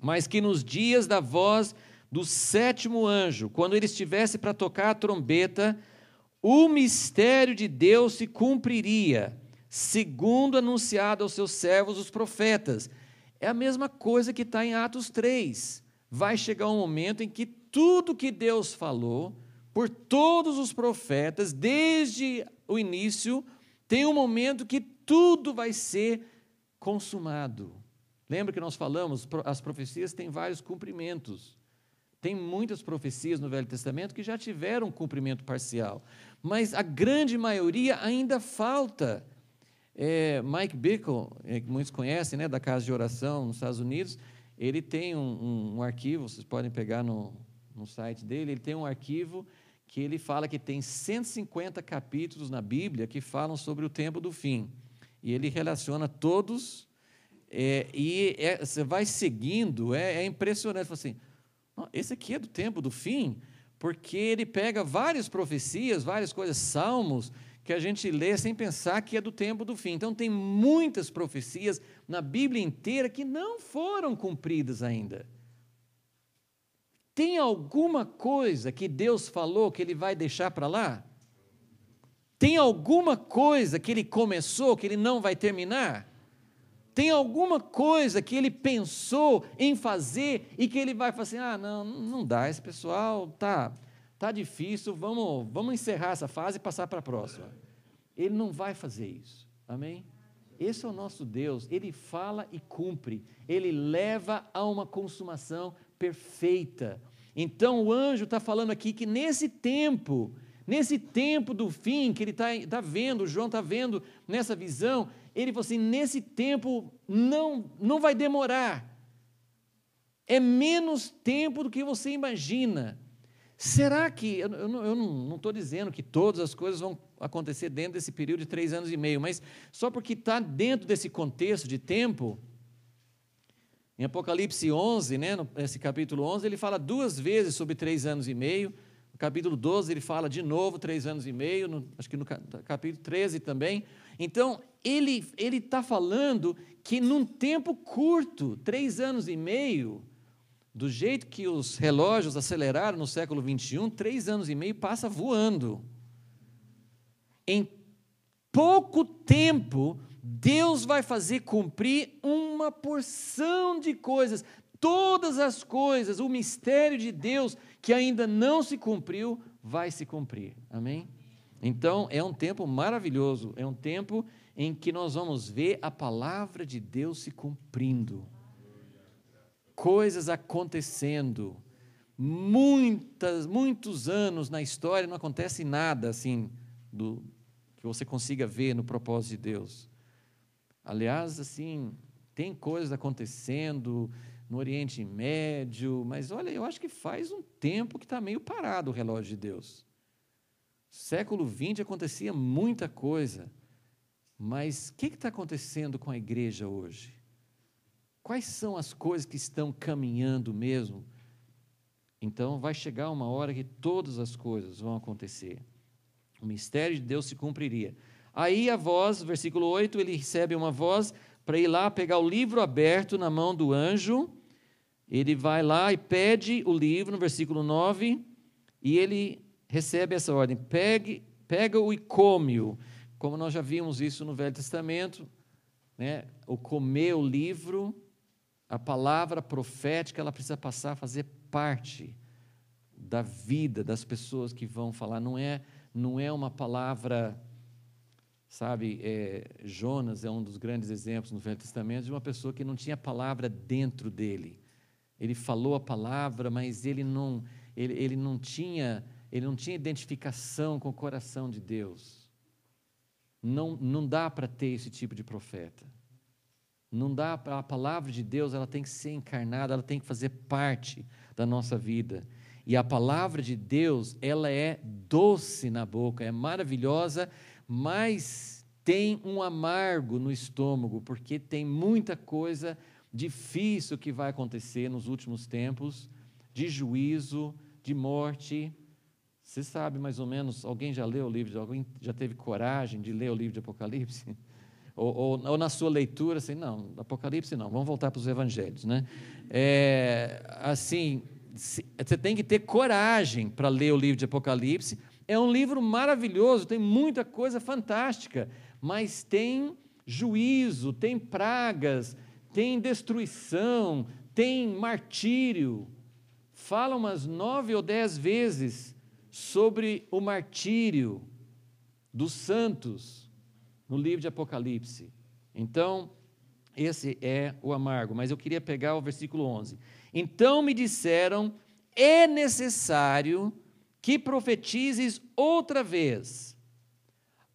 mas que nos dias da voz do sétimo anjo, quando ele estivesse para tocar a trombeta, o mistério de Deus se cumpriria segundo anunciado aos seus servos, os profetas. É a mesma coisa que está em Atos 3. Vai chegar um momento em que tudo que Deus falou, por todos os profetas, desde o início, tem um momento que tudo vai ser consumado. Lembra que nós falamos, as profecias têm vários cumprimentos. Tem muitas profecias no Velho Testamento que já tiveram cumprimento parcial, mas a grande maioria ainda falta é, Mike Bickle, é, que muitos conhecem, né, da Casa de Oração nos Estados Unidos, ele tem um, um, um arquivo, vocês podem pegar no, no site dele, ele tem um arquivo que ele fala que tem 150 capítulos na Bíblia que falam sobre o tempo do fim. E ele relaciona todos, é, e é, você vai seguindo, é, é impressionante. assim, esse aqui é do tempo do fim, porque ele pega várias profecias, várias coisas, salmos, que a gente lê sem pensar que é do tempo do fim. Então, tem muitas profecias na Bíblia inteira que não foram cumpridas ainda. Tem alguma coisa que Deus falou que ele vai deixar para lá? Tem alguma coisa que ele começou que ele não vai terminar? Tem alguma coisa que ele pensou em fazer e que ele vai fazer? Assim, ah, não, não dá, esse pessoal tá Está difícil, vamos, vamos encerrar essa fase e passar para a próxima. Ele não vai fazer isso. Amém? Esse é o nosso Deus, ele fala e cumpre, ele leva a uma consumação perfeita. Então o anjo está falando aqui que nesse tempo, nesse tempo do fim que ele está tá vendo, João está vendo nessa visão, ele falou assim: nesse tempo não, não vai demorar, é menos tempo do que você imagina. Será que, eu, eu não estou dizendo que todas as coisas vão acontecer dentro desse período de três anos e meio, mas só porque está dentro desse contexto de tempo, em Apocalipse 11, né, nesse capítulo 11, ele fala duas vezes sobre três anos e meio, no capítulo 12 ele fala de novo três anos e meio, no, acho que no capítulo 13 também, então ele está falando que num tempo curto, três anos e meio, do jeito que os relógios aceleraram no século XXI, três anos e meio passa voando. Em pouco tempo, Deus vai fazer cumprir uma porção de coisas, todas as coisas, o mistério de Deus que ainda não se cumpriu, vai se cumprir. Amém? Então, é um tempo maravilhoso, é um tempo em que nós vamos ver a palavra de Deus se cumprindo coisas acontecendo. Muitas, muitos anos na história não acontece nada assim do que você consiga ver no propósito de Deus. Aliás, assim, tem coisas acontecendo no Oriente Médio, mas olha, eu acho que faz um tempo que está meio parado o relógio de Deus. Século XX acontecia muita coisa, mas o que está acontecendo com a igreja hoje? quais são as coisas que estão caminhando mesmo, então vai chegar uma hora que todas as coisas vão acontecer. O mistério de Deus se cumpriria. Aí a voz, versículo 8, ele recebe uma voz para ir lá pegar o livro aberto na mão do anjo. Ele vai lá e pede o livro, no versículo 9, e ele recebe essa ordem: pegue, pega-o e come-o. Como nós já vimos isso no Velho Testamento, né? o comer o livro a palavra profética ela precisa passar a fazer parte da vida das pessoas que vão falar. Não é, não é uma palavra, sabe? É, Jonas é um dos grandes exemplos no Velho Testamento de uma pessoa que não tinha palavra dentro dele. Ele falou a palavra, mas ele não, ele, ele não tinha, ele não tinha identificação com o coração de Deus. Não, não dá para ter esse tipo de profeta. Não dá a palavra de Deus, ela tem que ser encarnada, ela tem que fazer parte da nossa vida. E a palavra de Deus, ela é doce na boca, é maravilhosa, mas tem um amargo no estômago, porque tem muita coisa difícil que vai acontecer nos últimos tempos, de juízo, de morte. Você sabe mais ou menos, alguém já leu o livro, alguém já teve coragem de ler o livro de Apocalipse? ou, ou, ou, na sua leitura, assim, não, Apocalipse não, vamos voltar para os evangelhos, né? É, assim, você tem que ter coragem para ler o livro de Apocalipse. É um livro maravilhoso, tem muita coisa fantástica, mas tem juízo, tem pragas, tem destruição, tem martírio. Fala umas nove ou dez vezes sobre o martírio dos santos no livro de Apocalipse. Então, esse é o amargo, mas eu queria pegar o versículo 11. Então me disseram: é necessário que profetizes outra vez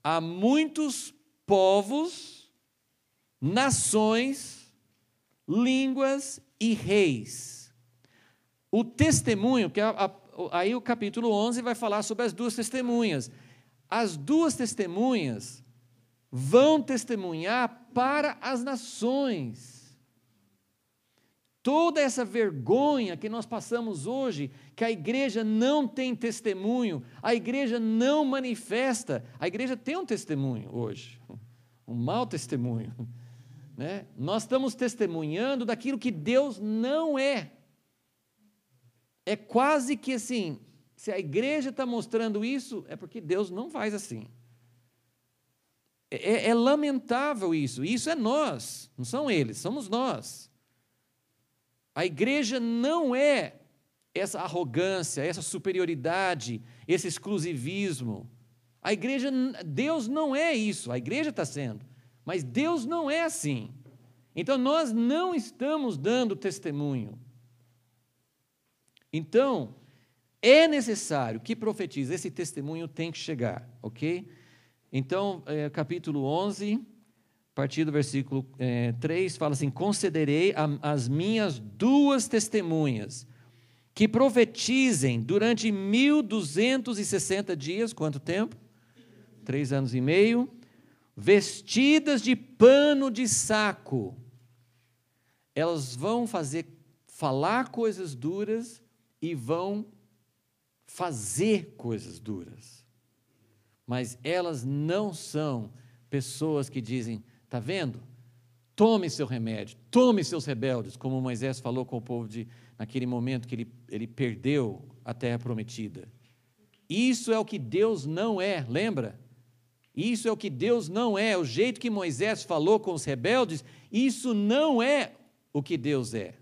a muitos povos, nações, línguas e reis. O testemunho, que é a, a, aí o capítulo 11 vai falar sobre as duas testemunhas. As duas testemunhas vão testemunhar para as nações. Toda essa vergonha que nós passamos hoje, que a igreja não tem testemunho, a igreja não manifesta, a igreja tem um testemunho hoje, um mau testemunho. Né? Nós estamos testemunhando daquilo que Deus não é. É quase que assim, se a igreja está mostrando isso, é porque Deus não faz assim. É, é, é lamentável isso. Isso é nós, não são eles, somos nós. A igreja não é essa arrogância, essa superioridade, esse exclusivismo. A igreja, Deus não é isso, a igreja está sendo, mas Deus não é assim. Então nós não estamos dando testemunho. Então, é necessário que profetize, esse testemunho tem que chegar, ok? Então, é, capítulo 11, a partir do versículo é, 3, fala assim: Concederei a, as minhas duas testemunhas que profetizem durante 1260 dias, quanto tempo? Três anos e meio, vestidas de pano de saco. Elas vão fazer falar coisas duras e vão fazer coisas duras mas elas não são pessoas que dizem: está vendo? Tome seu remédio, tome seus rebeldes, como Moisés falou com o povo de, naquele momento que ele, ele perdeu a terra prometida. Isso é o que Deus não é, lembra? Isso é o que Deus não é. O jeito que Moisés falou com os rebeldes, isso não é o que Deus é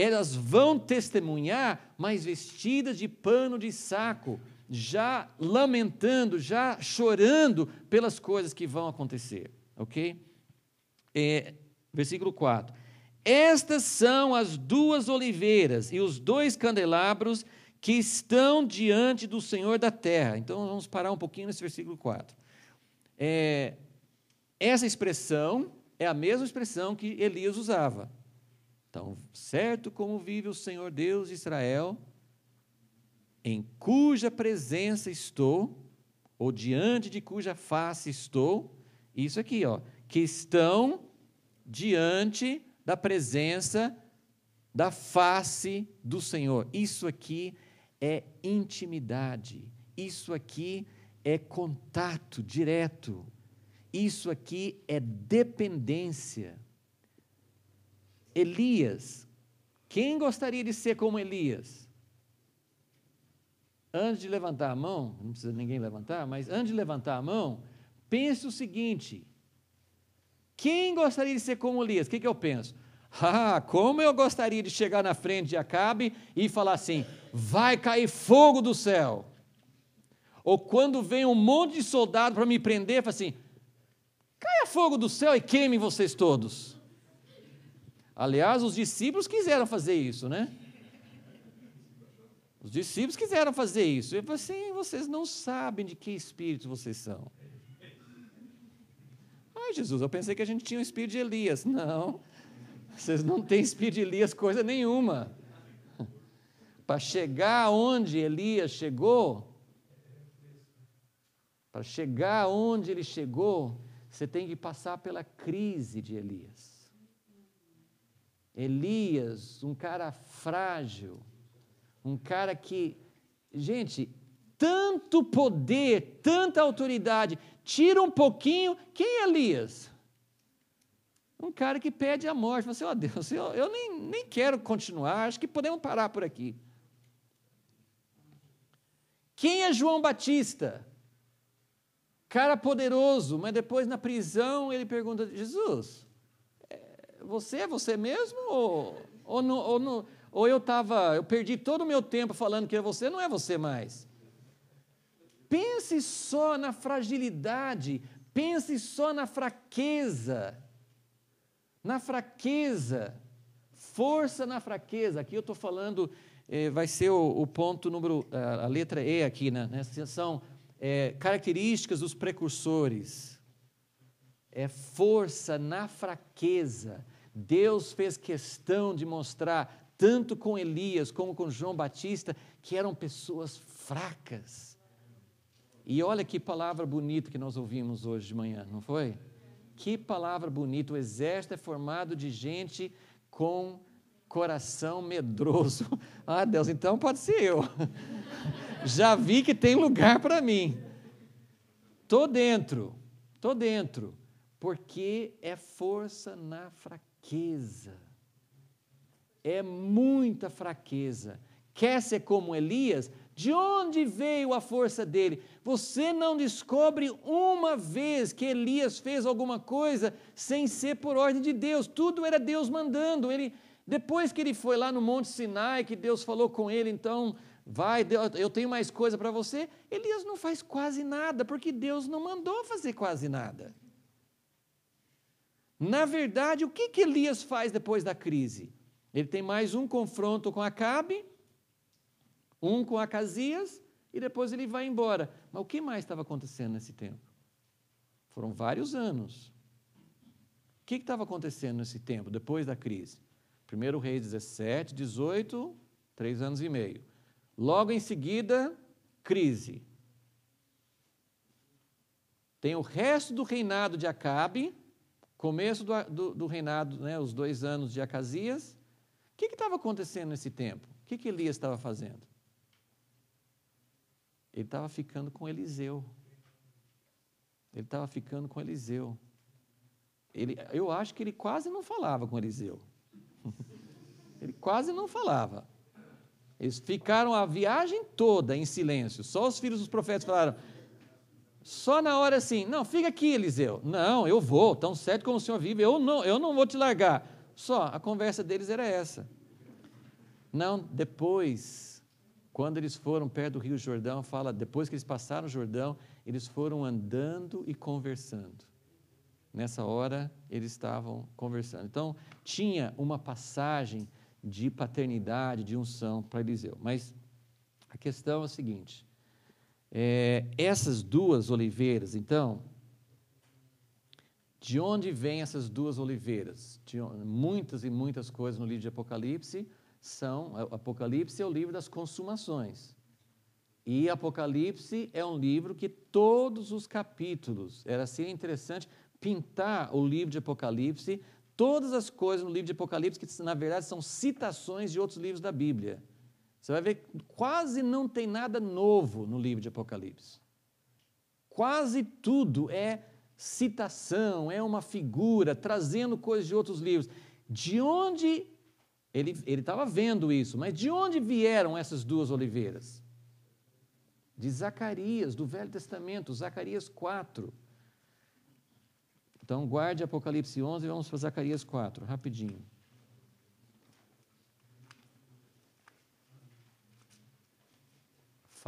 elas vão testemunhar, mas vestidas de pano de saco, já lamentando, já chorando pelas coisas que vão acontecer, ok? É, versículo 4. Estas são as duas oliveiras e os dois candelabros que estão diante do Senhor da terra. Então vamos parar um pouquinho nesse versículo 4. É, essa expressão é a mesma expressão que Elias usava. Tão certo como vive o Senhor Deus de Israel, em cuja presença estou, ou diante de cuja face estou, isso aqui, ó, que estão diante da presença da face do Senhor. Isso aqui é intimidade. Isso aqui é contato direto. Isso aqui é dependência. Elias. Quem gostaria de ser como Elias? Antes de levantar a mão, não precisa ninguém levantar, mas antes de levantar a mão, pense o seguinte: quem gostaria de ser como Elias? O que, que eu penso? Ah, como eu gostaria de chegar na frente de Acabe e falar assim: vai cair fogo do céu. Ou quando vem um monte de soldado para me prender, fala assim: caia fogo do céu e queime vocês todos. Aliás, os discípulos quiseram fazer isso, né? Os discípulos quiseram fazer isso. Ele falou assim: vocês não sabem de que espírito vocês são. Ai, ah, Jesus, eu pensei que a gente tinha o um espírito de Elias. Não, vocês não têm espírito de Elias, coisa nenhuma. Para chegar onde Elias chegou, para chegar onde ele chegou, você tem que passar pela crise de Elias. Elias, um cara frágil, um cara que, gente, tanto poder, tanta autoridade, tira um pouquinho, quem é Elias? Um cara que pede a morte, você, ó oh, Deus, eu, eu nem, nem quero continuar, acho que podemos parar por aqui. Quem é João Batista? Cara poderoso, mas depois na prisão ele pergunta: Jesus, você, é você mesmo? Ou, ou, no, ou, no, ou eu estava, eu perdi todo o meu tempo falando que é você, não é você mais. Pense só na fragilidade, pense só na fraqueza. Na fraqueza, força na fraqueza. Aqui eu estou falando, eh, vai ser o, o, ponto número, a, a letra E aqui, né? Nessa, são é, características dos precursores. É força na fraqueza. Deus fez questão de mostrar, tanto com Elias como com João Batista, que eram pessoas fracas. E olha que palavra bonita que nós ouvimos hoje de manhã, não foi? Que palavra bonita! O exército é formado de gente com coração medroso. Ah, Deus, então pode ser eu. Já vi que tem lugar para mim. Tô dentro, tô dentro, porque é força na fraqueza fraqueza. É muita fraqueza. Quer ser como Elias? De onde veio a força dele? Você não descobre uma vez que Elias fez alguma coisa sem ser por ordem de Deus. Tudo era Deus mandando. Ele depois que ele foi lá no Monte Sinai, que Deus falou com ele, então vai, eu tenho mais coisa para você. Elias não faz quase nada, porque Deus não mandou fazer quase nada. Na verdade, o que, que Elias faz depois da crise? Ele tem mais um confronto com Acabe, um com Acasias, e depois ele vai embora. Mas o que mais estava acontecendo nesse tempo? Foram vários anos. O que estava acontecendo nesse tempo, depois da crise? Primeiro rei 17, 18, três anos e meio. Logo em seguida, crise. Tem o resto do reinado de Acabe, começo do, do, do reinado, né, os dois anos de Acasias, o que estava acontecendo nesse tempo? O que, que Elias estava fazendo? Ele estava ficando com Eliseu. Ele estava ficando com Eliseu. Ele, eu acho que ele quase não falava com Eliseu. ele quase não falava. Eles ficaram a viagem toda em silêncio. Só os filhos dos profetas falaram: só na hora assim, não, fica aqui, Eliseu. Não, eu vou, tão certo como o senhor vive, eu não, eu não vou te largar. Só, a conversa deles era essa. Não, depois, quando eles foram perto do Rio Jordão, fala, depois que eles passaram o Jordão, eles foram andando e conversando. Nessa hora, eles estavam conversando. Então, tinha uma passagem de paternidade, de unção para Eliseu. Mas a questão é a seguinte: é, essas duas oliveiras, então, de onde vêm essas duas oliveiras? De, muitas e muitas coisas no livro de Apocalipse são. É, Apocalipse é o livro das consumações. E Apocalipse é um livro que todos os capítulos. Era assim é interessante pintar o livro de Apocalipse, todas as coisas no livro de Apocalipse, que na verdade são citações de outros livros da Bíblia. Você vai ver que quase não tem nada novo no livro de Apocalipse. Quase tudo é citação, é uma figura, trazendo coisas de outros livros. De onde ele estava vendo isso, mas de onde vieram essas duas oliveiras? De Zacarias, do Velho Testamento, Zacarias 4. Então, guarde Apocalipse 11 e vamos para Zacarias 4, rapidinho.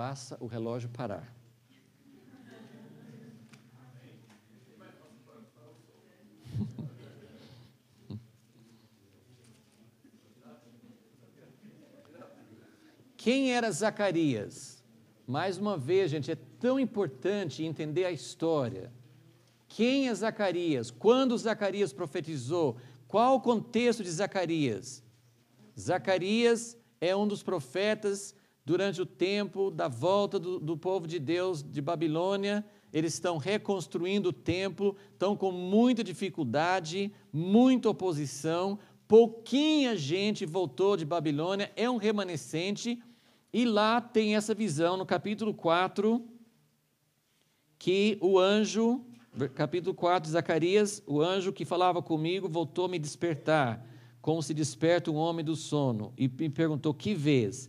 faça o relógio parar. Quem era Zacarias? Mais uma vez, gente, é tão importante entender a história. Quem é Zacarias? Quando Zacarias profetizou? Qual o contexto de Zacarias? Zacarias é um dos profetas durante o tempo da volta do, do povo de Deus de Babilônia, eles estão reconstruindo o templo, estão com muita dificuldade, muita oposição, pouquinha gente voltou de Babilônia, é um remanescente, e lá tem essa visão no capítulo 4, que o anjo, capítulo 4 de Zacarias, o anjo que falava comigo voltou a me despertar, como se desperta um homem do sono, e me perguntou: que vez.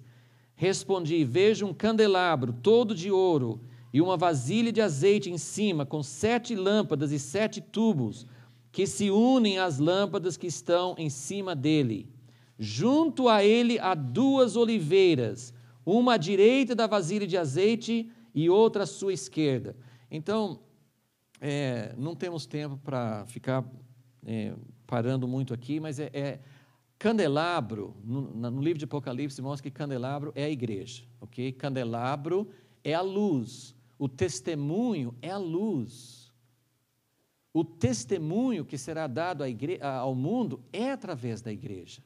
Respondi: Vejo um candelabro todo de ouro e uma vasilha de azeite em cima, com sete lâmpadas e sete tubos, que se unem às lâmpadas que estão em cima dele. Junto a ele há duas oliveiras, uma à direita da vasilha de azeite e outra à sua esquerda. Então, é, não temos tempo para ficar é, parando muito aqui, mas é, é Candelabro, no, no livro de Apocalipse, mostra que candelabro é a igreja, ok? Candelabro é a luz, o testemunho é a luz. O testemunho que será dado ao mundo é através da igreja.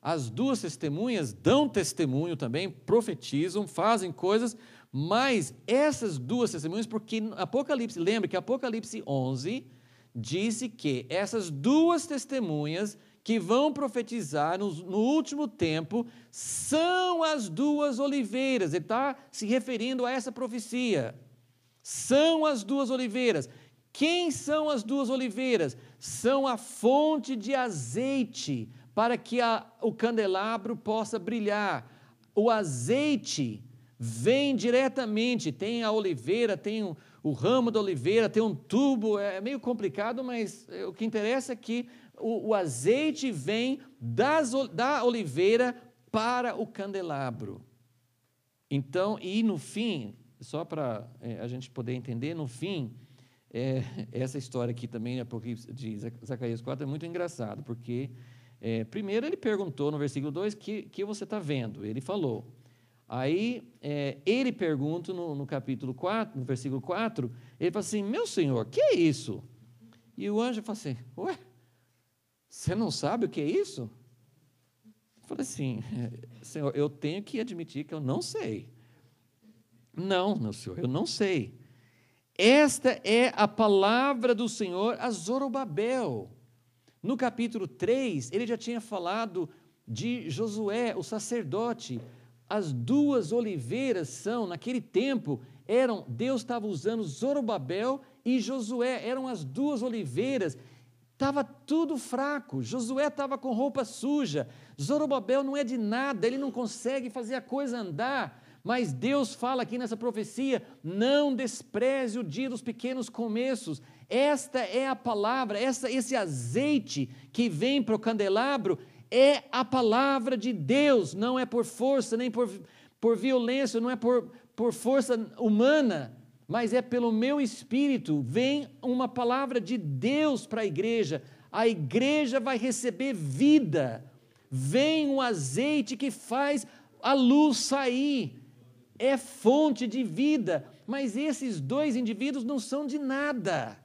As duas testemunhas dão testemunho também, profetizam, fazem coisas, mas essas duas testemunhas, porque Apocalipse, lembre que Apocalipse 11 disse que essas duas testemunhas que vão profetizar no, no último tempo são as duas oliveiras. Ele está se referindo a essa profecia. São as duas oliveiras. Quem são as duas oliveiras? São a fonte de azeite para que a, o candelabro possa brilhar. O azeite vem diretamente, tem a oliveira, tem o, o ramo da oliveira, tem um tubo, é, é meio complicado, mas é, o que interessa é que o, o azeite vem das, da oliveira para o candelabro. Então, e no fim, só para eh, a gente poder entender, no fim, é, essa história aqui também de Zacarias 4 é muito engraçado, porque é, primeiro ele perguntou no versículo 2 que, que você está vendo, ele falou. Aí é, ele pergunta no, no, capítulo 4, no versículo 4, ele fala assim, meu senhor, que é isso? E o anjo fala assim, ué, você não sabe o que é isso? Eu falei assim: é, Senhor, eu tenho que admitir que eu não sei. Não, meu senhor, eu não sei. Esta é a palavra do Senhor a Zorobabel. No capítulo 3, ele já tinha falado de Josué, o sacerdote. As duas oliveiras são, naquele tempo, eram Deus estava usando Zorobabel e Josué, eram as duas oliveiras Estava tudo fraco, Josué estava com roupa suja, Zorobabel não é de nada, ele não consegue fazer a coisa andar. Mas Deus fala aqui nessa profecia: não despreze o dia dos pequenos começos. Esta é a palavra, essa, esse azeite que vem para o candelabro é a palavra de Deus, não é por força, nem por, por violência, não é por, por força humana, mas é pelo meu espírito. Vem uma palavra de Deus para a igreja, a igreja vai receber vida. Vem um azeite que faz a luz sair, é fonte de vida. Mas esses dois indivíduos não são de nada,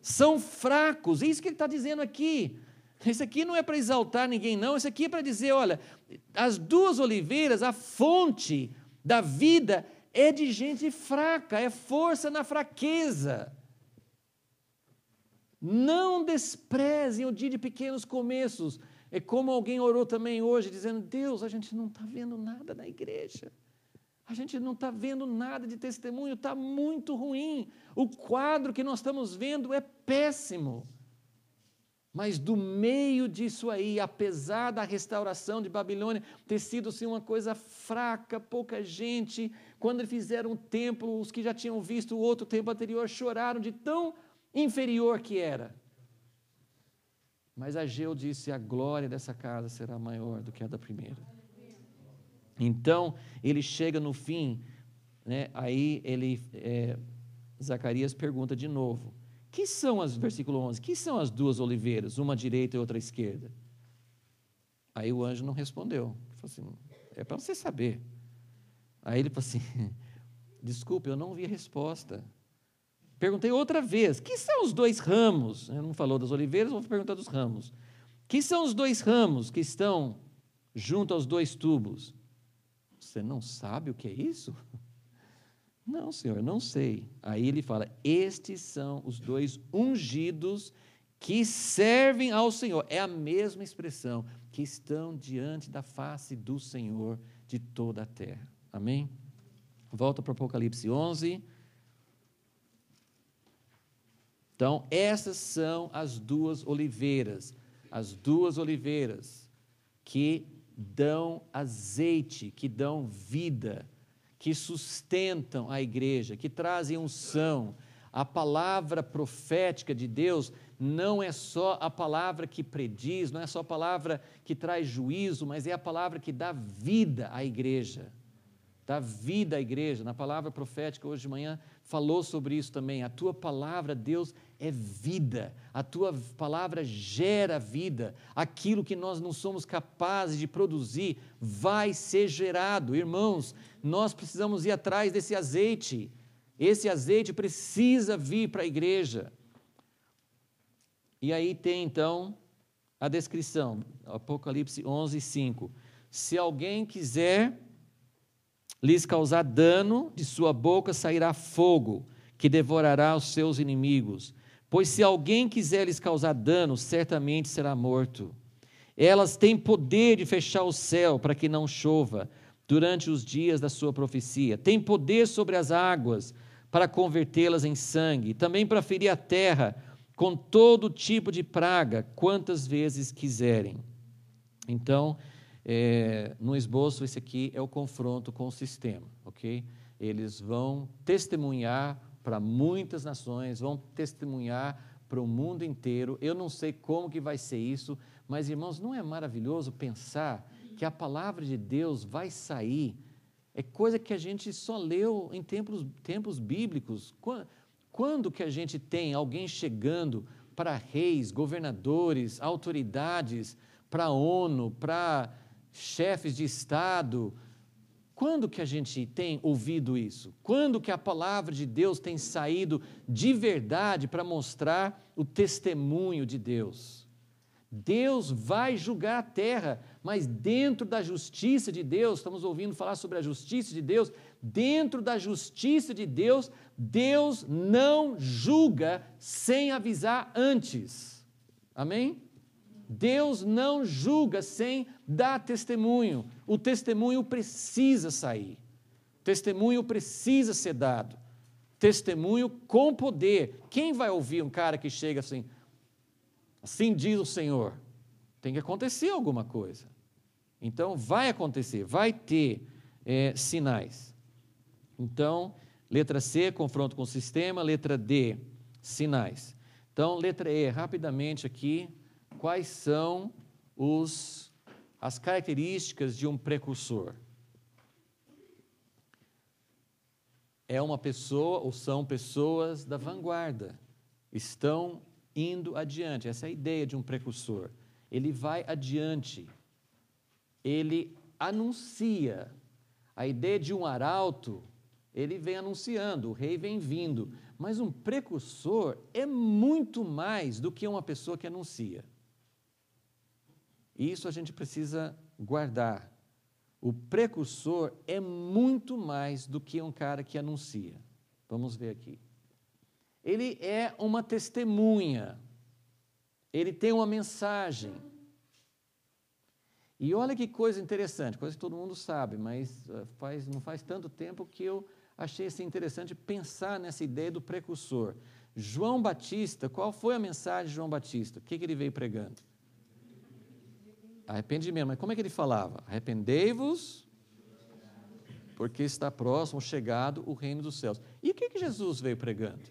são fracos, é isso que ele está dizendo aqui. Isso aqui não é para exaltar ninguém, não. Isso aqui é para dizer: olha, as duas oliveiras, a fonte da vida é de gente fraca, é força na fraqueza. Não desprezem o dia de pequenos começos. É como alguém orou também hoje, dizendo: Deus, a gente não está vendo nada na igreja. A gente não está vendo nada de testemunho, está muito ruim. O quadro que nós estamos vendo é péssimo. Mas do meio disso aí, apesar da restauração de Babilônia ter sido assim, uma coisa fraca, pouca gente, quando fizeram o templo, os que já tinham visto o outro templo anterior choraram de tão inferior que era. Mas Ageu disse: a glória dessa casa será maior do que a da primeira. Então ele chega no fim, né, aí ele, é, Zacarias pergunta de novo: que são as, versículo 11, que são as duas oliveiras, uma à direita e outra à esquerda? Aí o anjo não respondeu. Ele falou assim, é para você saber. Aí ele falou assim, desculpe, eu não vi a resposta. Perguntei outra vez, que são os dois ramos? Ele não falou das oliveiras, vamos perguntar dos ramos. Que são os dois ramos que estão junto aos dois tubos? Você não sabe o que é isso? Não, senhor, não sei. Aí ele fala: Estes são os dois ungidos que servem ao Senhor. É a mesma expressão, que estão diante da face do Senhor de toda a terra. Amém? Volta para Apocalipse 11. Então, essas são as duas oliveiras, as duas oliveiras que dão azeite, que dão vida que sustentam a igreja, que trazem unção. A palavra profética de Deus não é só a palavra que prediz, não é só a palavra que traz juízo, mas é a palavra que dá vida à igreja. Dá vida à igreja. Na palavra profética, hoje de manhã, falou sobre isso também. A tua palavra, Deus, é vida. A tua palavra gera vida. Aquilo que nós não somos capazes de produzir vai ser gerado. Irmãos, nós precisamos ir atrás desse azeite. Esse azeite precisa vir para a igreja. E aí tem então a descrição, Apocalipse 11, 5. Se alguém quiser lhes causar dano, de sua boca sairá fogo que devorará os seus inimigos Pois se alguém quiser lhes causar dano, certamente será morto. Elas têm poder de fechar o céu para que não chova durante os dias da sua profecia. Têm poder sobre as águas para convertê-las em sangue, também para ferir a terra com todo tipo de praga, quantas vezes quiserem. Então, é, no esboço, esse aqui é o confronto com o sistema, ok? Eles vão testemunhar para muitas nações, vão testemunhar para o mundo inteiro. Eu não sei como que vai ser isso, mas irmãos, não é maravilhoso pensar que a palavra de Deus vai sair? É coisa que a gente só leu em tempos, tempos bíblicos. Quando, quando que a gente tem alguém chegando para reis, governadores, autoridades, para a ONU, para chefes de Estado, quando que a gente tem ouvido isso? Quando que a palavra de Deus tem saído de verdade para mostrar o testemunho de Deus? Deus vai julgar a terra, mas dentro da justiça de Deus, estamos ouvindo falar sobre a justiça de Deus, dentro da justiça de Deus, Deus não julga sem avisar antes. Amém? Deus não julga sem dar testemunho. O testemunho precisa sair. Testemunho precisa ser dado. Testemunho com poder. Quem vai ouvir um cara que chega assim? Assim diz o Senhor. Tem que acontecer alguma coisa. Então, vai acontecer, vai ter é, sinais. Então, letra C, confronto com o sistema. Letra D, sinais. Então, letra E, rapidamente aqui, quais são os, as características de um precursor. É uma pessoa ou são pessoas da vanguarda, estão indo adiante. Essa é a ideia de um precursor. Ele vai adiante, ele anuncia. A ideia de um arauto, ele vem anunciando, o rei vem vindo. Mas um precursor é muito mais do que uma pessoa que anuncia. E isso a gente precisa guardar. O precursor é muito mais do que um cara que anuncia. Vamos ver aqui. Ele é uma testemunha. Ele tem uma mensagem. E olha que coisa interessante, coisa que todo mundo sabe, mas ah, faz, não faz tanto tempo que eu achei assim, interessante pensar nessa ideia do precursor. João Batista, qual foi a mensagem de João Batista? O que, que ele veio pregando? arrependimento. Mas como é que ele falava? Arrependei-vos, porque está próximo, chegado o reino dos céus. E o que, que Jesus veio pregando?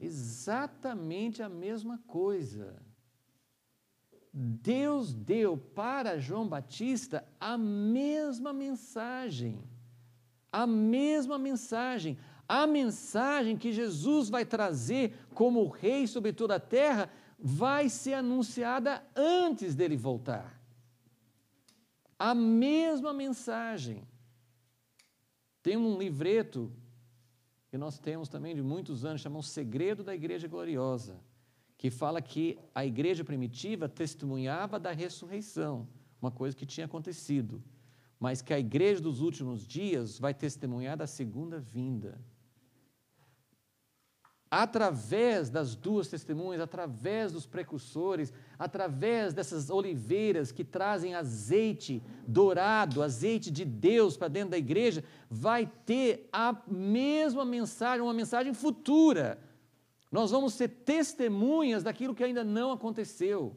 Exatamente a mesma coisa. Deus deu para João Batista a mesma mensagem. A mesma mensagem. A mensagem que Jesus vai trazer como rei sobre toda a terra vai ser anunciada antes dele voltar. A mesma mensagem. Tem um livreto que nós temos também de muitos anos, chamado Segredo da Igreja Gloriosa, que fala que a igreja primitiva testemunhava da ressurreição, uma coisa que tinha acontecido, mas que a igreja dos últimos dias vai testemunhar da segunda vinda através das duas testemunhas, através dos precursores, através dessas oliveiras que trazem azeite dourado, azeite de Deus para dentro da igreja, vai ter a mesma mensagem, uma mensagem futura. Nós vamos ser testemunhas daquilo que ainda não aconteceu.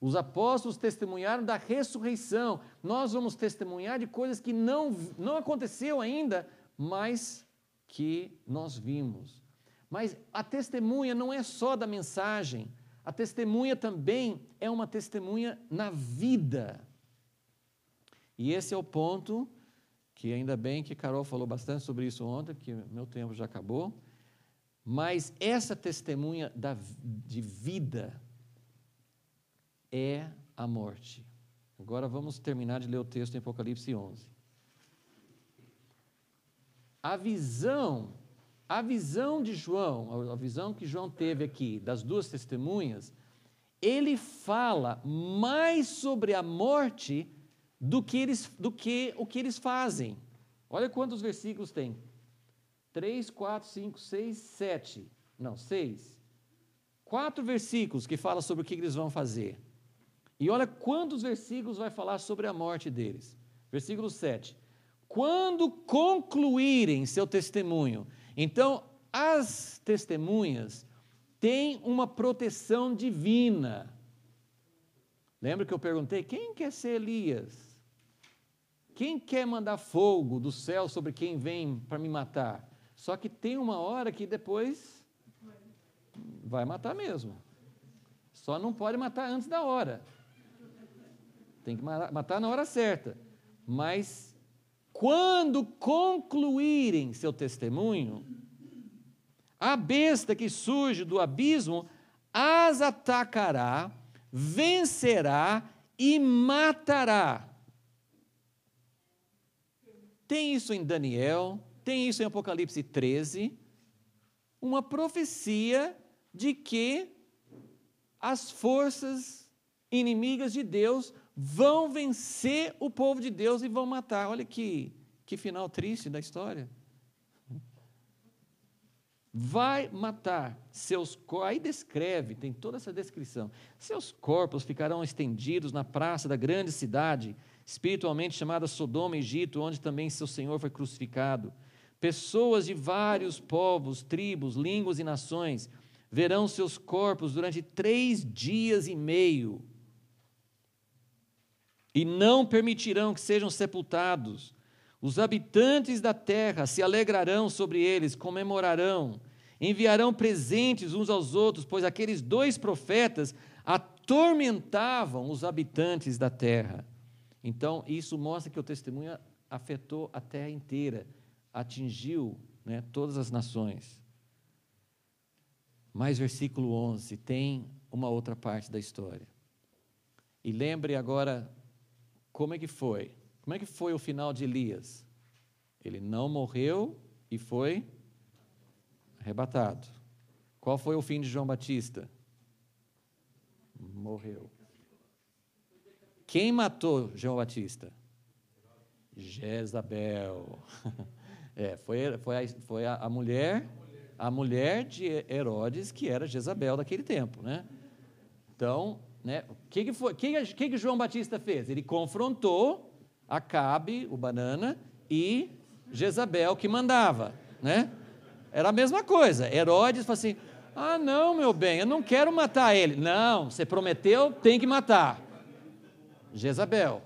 Os apóstolos testemunharam da ressurreição. Nós vamos testemunhar de coisas que não, não aconteceu ainda, mas que nós vimos. Mas a testemunha não é só da mensagem, a testemunha também é uma testemunha na vida. E esse é o ponto que ainda bem que Carol falou bastante sobre isso ontem, que meu tempo já acabou. Mas essa testemunha da, de vida é a morte. Agora vamos terminar de ler o texto em Apocalipse 11. A visão a visão de João, a visão que João teve aqui das duas testemunhas, ele fala mais sobre a morte do que, eles, do que o que eles fazem. Olha quantos versículos tem: 3, 4, 5, 6, 7. Não, 6. Quatro versículos que fala sobre o que eles vão fazer. E olha quantos versículos vai falar sobre a morte deles. Versículo 7. Quando concluírem seu testemunho, então, as testemunhas têm uma proteção divina. Lembra que eu perguntei: quem quer ser Elias? Quem quer mandar fogo do céu sobre quem vem para me matar? Só que tem uma hora que depois vai matar mesmo. Só não pode matar antes da hora. Tem que matar na hora certa. Mas quando concluírem seu testemunho, a besta que surge do abismo as atacará, vencerá e matará. Tem isso em Daniel, tem isso em Apocalipse 13, uma profecia de que as forças inimigas de Deus vão vencer o povo de Deus e vão matar. Olha que, que final triste da história. Vai matar seus Aí descreve, tem toda essa descrição. Seus corpos ficarão estendidos na praça da grande cidade, espiritualmente chamada Sodoma Egito, onde também seu Senhor foi crucificado. Pessoas de vários povos, tribos, línguas e nações verão seus corpos durante três dias e meio e não permitirão que sejam sepultados. Os habitantes da terra se alegrarão sobre eles, comemorarão, enviarão presentes uns aos outros, pois aqueles dois profetas atormentavam os habitantes da terra. Então, isso mostra que o testemunho afetou a terra inteira, atingiu né, todas as nações. Mas, versículo 11, tem uma outra parte da história. E lembre agora como é que foi? Como é que foi o final de Elias? Ele não morreu e foi arrebatado. Qual foi o fim de João Batista? Morreu. Quem matou João Batista? Jezabel. É, foi, foi, a, foi a, a, mulher, a mulher de Herodes, que era Jezabel daquele tempo, né? Então, né? O que, que, foi, que, que, que João Batista fez? Ele confrontou Acabe, o banana, e Jezabel, que mandava. Né? Era a mesma coisa. Herodes falou assim: ah, não, meu bem, eu não quero matar ele. Não, você prometeu, tem que matar. Jezabel.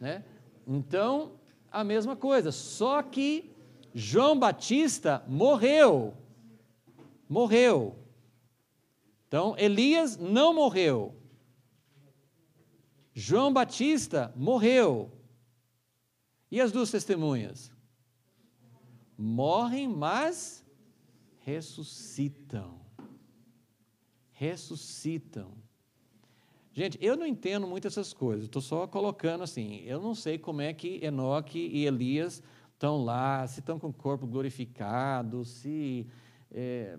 Né? Então, a mesma coisa, só que João Batista morreu. Morreu. Então, Elias não morreu. João Batista morreu. E as duas testemunhas? Morrem, mas ressuscitam. Ressuscitam. Gente, eu não entendo muito essas coisas, estou só colocando assim. Eu não sei como é que Enoque e Elias estão lá, se estão com o corpo glorificado, se. É...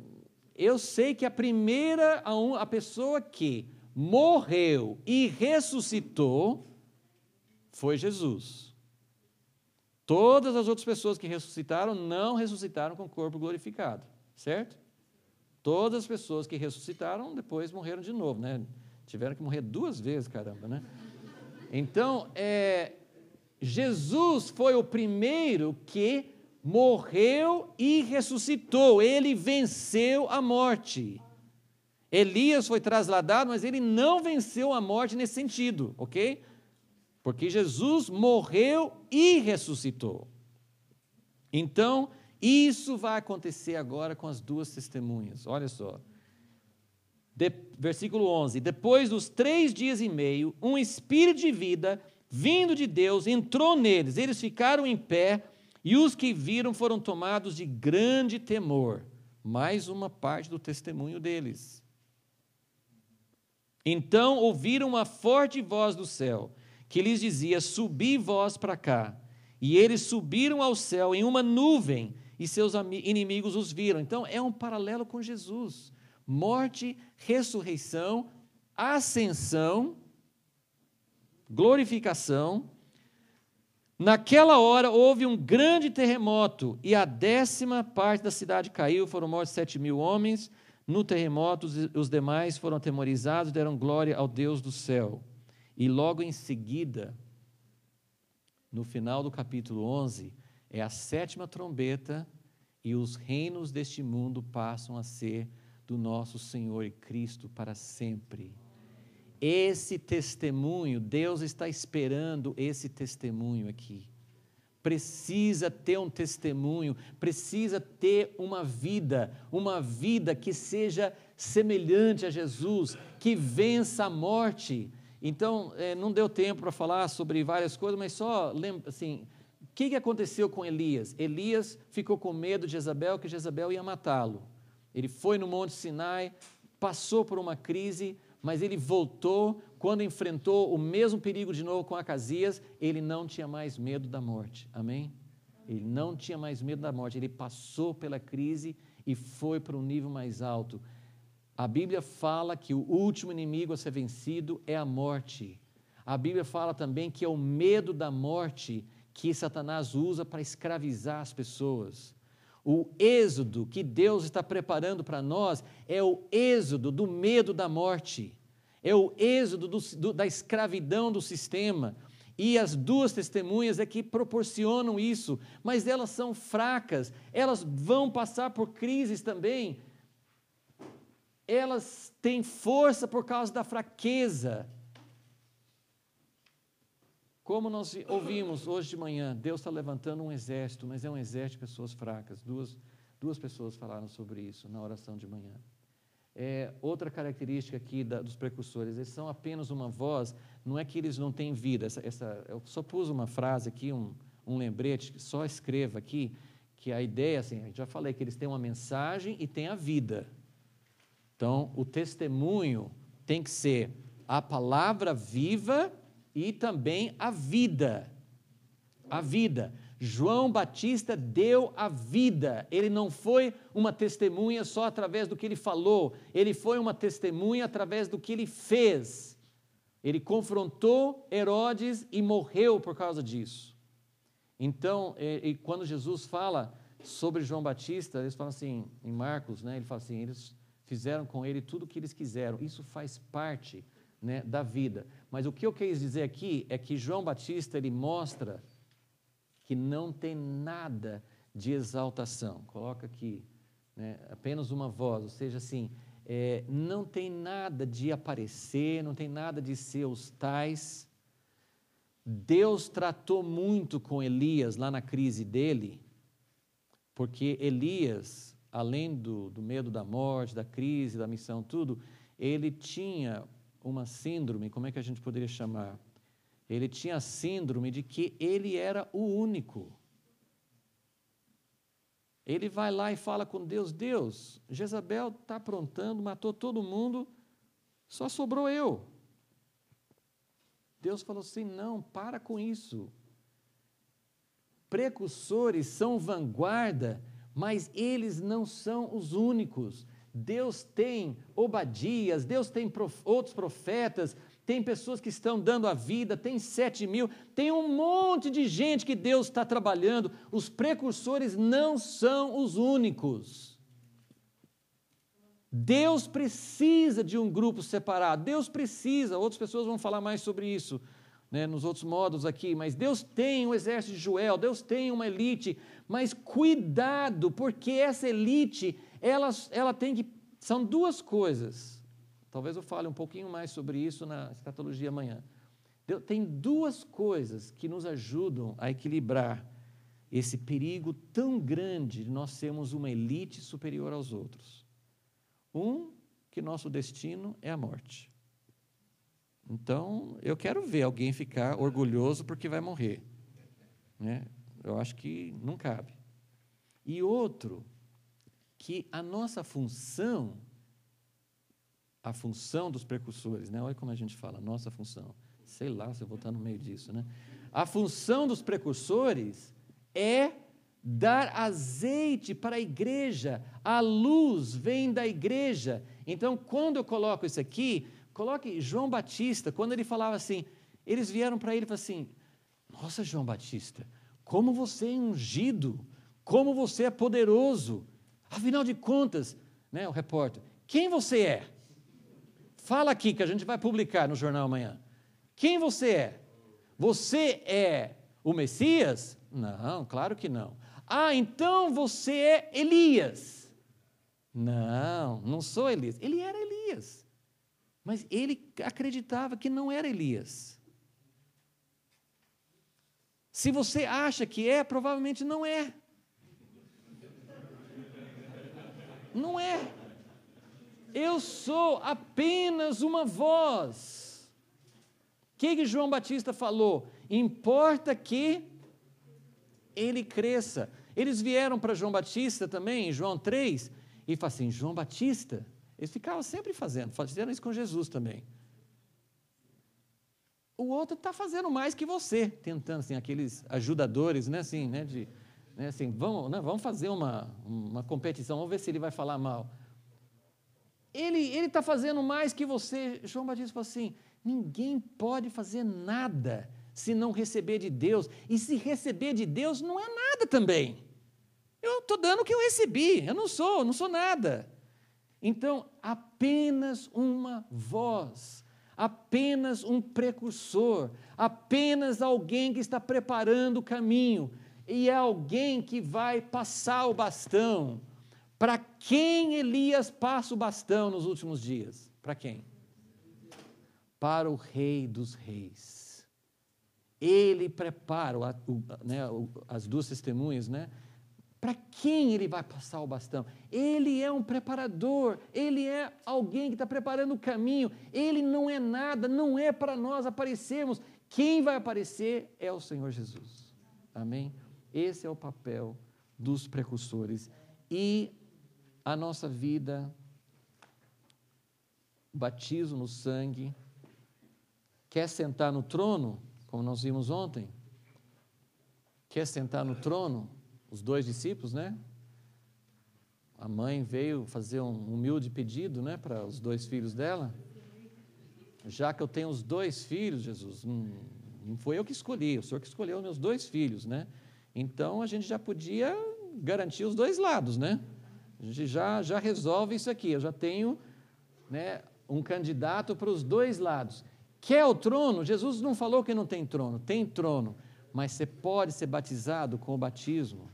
eu sei que a primeira, a, um, a pessoa que morreu e ressuscitou foi Jesus. Todas as outras pessoas que ressuscitaram não ressuscitaram com o corpo glorificado, certo? Todas as pessoas que ressuscitaram depois morreram de novo, né? Tiveram que morrer duas vezes, caramba, né? Então, é, Jesus foi o primeiro que morreu e ressuscitou. Ele venceu a morte. Elias foi trasladado, mas ele não venceu a morte nesse sentido, ok? Porque Jesus morreu e ressuscitou. Então, isso vai acontecer agora com as duas testemunhas. Olha só. De, versículo 11: Depois dos três dias e meio, um espírito de vida, vindo de Deus, entrou neles. Eles ficaram em pé e os que viram foram tomados de grande temor. Mais uma parte do testemunho deles. Então ouviram uma forte voz do céu, que lhes dizia: Subi vós para cá. E eles subiram ao céu em uma nuvem, e seus inimigos os viram. Então é um paralelo com Jesus: morte, ressurreição, ascensão, glorificação. Naquela hora houve um grande terremoto, e a décima parte da cidade caiu, foram mortos sete mil homens. No terremoto, os demais foram atemorizados e deram glória ao Deus do céu. E logo em seguida, no final do capítulo 11, é a sétima trombeta e os reinos deste mundo passam a ser do nosso Senhor e Cristo para sempre. Esse testemunho, Deus está esperando esse testemunho aqui precisa ter um testemunho, precisa ter uma vida, uma vida que seja semelhante a Jesus, que vença a morte. Então, eh, não deu tempo para falar sobre várias coisas, mas só lembra assim. O que, que aconteceu com Elias? Elias ficou com medo de Jezabel, que Jezabel ia matá-lo. Ele foi no Monte Sinai, passou por uma crise, mas ele voltou quando enfrentou o mesmo perigo de novo com Acasias, ele não tinha mais medo da morte. Amém? Ele não tinha mais medo da morte. Ele passou pela crise e foi para um nível mais alto. A Bíblia fala que o último inimigo a ser vencido é a morte. A Bíblia fala também que é o medo da morte que Satanás usa para escravizar as pessoas. O êxodo que Deus está preparando para nós é o êxodo do medo da morte é o êxodo do, do, da escravidão do sistema. E as duas testemunhas é que proporcionam isso, mas elas são fracas, elas vão passar por crises também. Elas têm força por causa da fraqueza. Como nós ouvimos hoje de manhã, Deus está levantando um exército, mas é um exército de pessoas fracas. Duas, duas pessoas falaram sobre isso na oração de manhã. É, outra característica aqui da, dos precursores, eles são apenas uma voz, não é que eles não têm vida. Essa, essa, eu só pus uma frase aqui, um, um lembrete, só escreva aqui, que a ideia, assim, já falei que eles têm uma mensagem e têm a vida. Então, o testemunho tem que ser a palavra viva e também a vida. A vida. João Batista deu a vida. Ele não foi uma testemunha só através do que ele falou, ele foi uma testemunha através do que ele fez. Ele confrontou Herodes e morreu por causa disso. Então, e, é, e quando Jesus fala sobre João Batista, eles falam assim, em Marcos, né, ele fala assim: eles fizeram com ele tudo o que eles quiseram. Isso faz parte né, da vida. Mas o que eu quis dizer aqui é que João Batista ele mostra que não tem nada de exaltação. Coloca aqui, né, apenas uma voz, ou seja, assim, é, não tem nada de aparecer, não tem nada de ser os tais. Deus tratou muito com Elias lá na crise dele, porque Elias, além do, do medo da morte, da crise, da missão, tudo, ele tinha uma síndrome, como é que a gente poderia chamar? Ele tinha síndrome de que ele era o único. Ele vai lá e fala com Deus: Deus, Jezabel está aprontando, matou todo mundo, só sobrou eu. Deus falou assim: não, para com isso. Precursores são vanguarda, mas eles não são os únicos. Deus tem Obadias, Deus tem prof, outros profetas, tem pessoas que estão dando a vida, tem sete mil, tem um monte de gente que Deus está trabalhando. Os precursores não são os únicos. Deus precisa de um grupo separado, Deus precisa, outras pessoas vão falar mais sobre isso. Né, nos outros modos aqui, mas Deus tem um exército de Joel, Deus tem uma elite, mas cuidado, porque essa elite, ela, ela tem que. São duas coisas Talvez eu fale um pouquinho mais sobre isso na escatologia amanhã. Tem duas coisas que nos ajudam a equilibrar esse perigo tão grande de nós sermos uma elite superior aos outros. Um, que nosso destino é a morte. Então, eu quero ver alguém ficar orgulhoso porque vai morrer. Né? Eu acho que não cabe. E outro, que a nossa função a função dos precursores, né? Olha como a gente fala, nossa função. Sei lá se eu vou estar no meio disso, né? A função dos precursores é dar azeite para a igreja. A luz vem da igreja. Então, quando eu coloco isso aqui, coloque João Batista, quando ele falava assim, eles vieram para ele e falaram assim: Nossa, João Batista, como você é ungido, como você é poderoso. Afinal de contas, né, o repórter, quem você é? Fala aqui que a gente vai publicar no jornal amanhã. Quem você é? Você é o Messias? Não, claro que não. Ah, então você é Elias? Não, não sou Elias. Ele era Elias. Mas ele acreditava que não era Elias. Se você acha que é, provavelmente não é. Não é. Eu sou apenas uma voz. O que, que João Batista falou? Importa que ele cresça. Eles vieram para João Batista também, em João 3, e falaram assim: João Batista. Eles ficavam sempre fazendo, fizeram isso com Jesus também. O outro está fazendo mais que você, tentando, assim, aqueles ajudadores, né, assim, né, de, né, assim, vamos, né, vamos fazer uma, uma competição, vamos ver se ele vai falar mal. Ele está fazendo mais que você. João Batista falou assim: ninguém pode fazer nada se não receber de Deus. E se receber de Deus não é nada também. Eu estou dando o que eu recebi, eu não sou, eu não sou nada. Então, apenas uma voz, apenas um precursor, apenas alguém que está preparando o caminho, e é alguém que vai passar o bastão. Para quem Elias passa o bastão nos últimos dias? Para quem? Para o Rei dos Reis. Ele prepara o, o, né, o, as duas testemunhas, né? Para quem ele vai passar o bastão? Ele é um preparador, ele é alguém que está preparando o caminho, ele não é nada, não é para nós aparecermos. Quem vai aparecer é o Senhor Jesus. Amém? Esse é o papel dos precursores. E a nossa vida, batismo no sangue, quer sentar no trono, como nós vimos ontem? Quer sentar no trono? Os dois discípulos, né? A mãe veio fazer um humilde pedido, né, para os dois filhos dela. Já que eu tenho os dois filhos, Jesus, hum, não foi eu que escolhi, o Senhor que escolheu meus dois filhos, né? Então a gente já podia garantir os dois lados, né? A gente já, já resolve isso aqui. Eu já tenho né, um candidato para os dois lados. Quer o trono? Jesus não falou que não tem trono. Tem trono. Mas você pode ser batizado com o batismo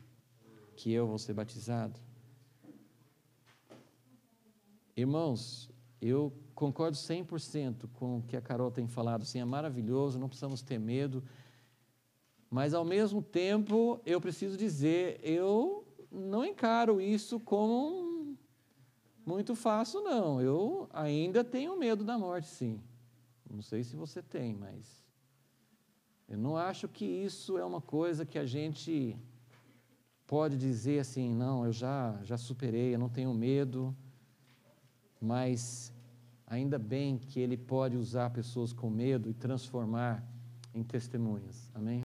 que eu vou ser batizado. Irmãos, eu concordo 100% com o que a Carol tem falado. assim é maravilhoso, não precisamos ter medo. Mas, ao mesmo tempo, eu preciso dizer, eu não encaro isso como muito fácil, não. Eu ainda tenho medo da morte, sim. Não sei se você tem, mas eu não acho que isso é uma coisa que a gente pode dizer assim, não, eu já, já superei, eu não tenho medo, mas ainda bem que ele pode usar pessoas com medo e transformar em testemunhas. Amém?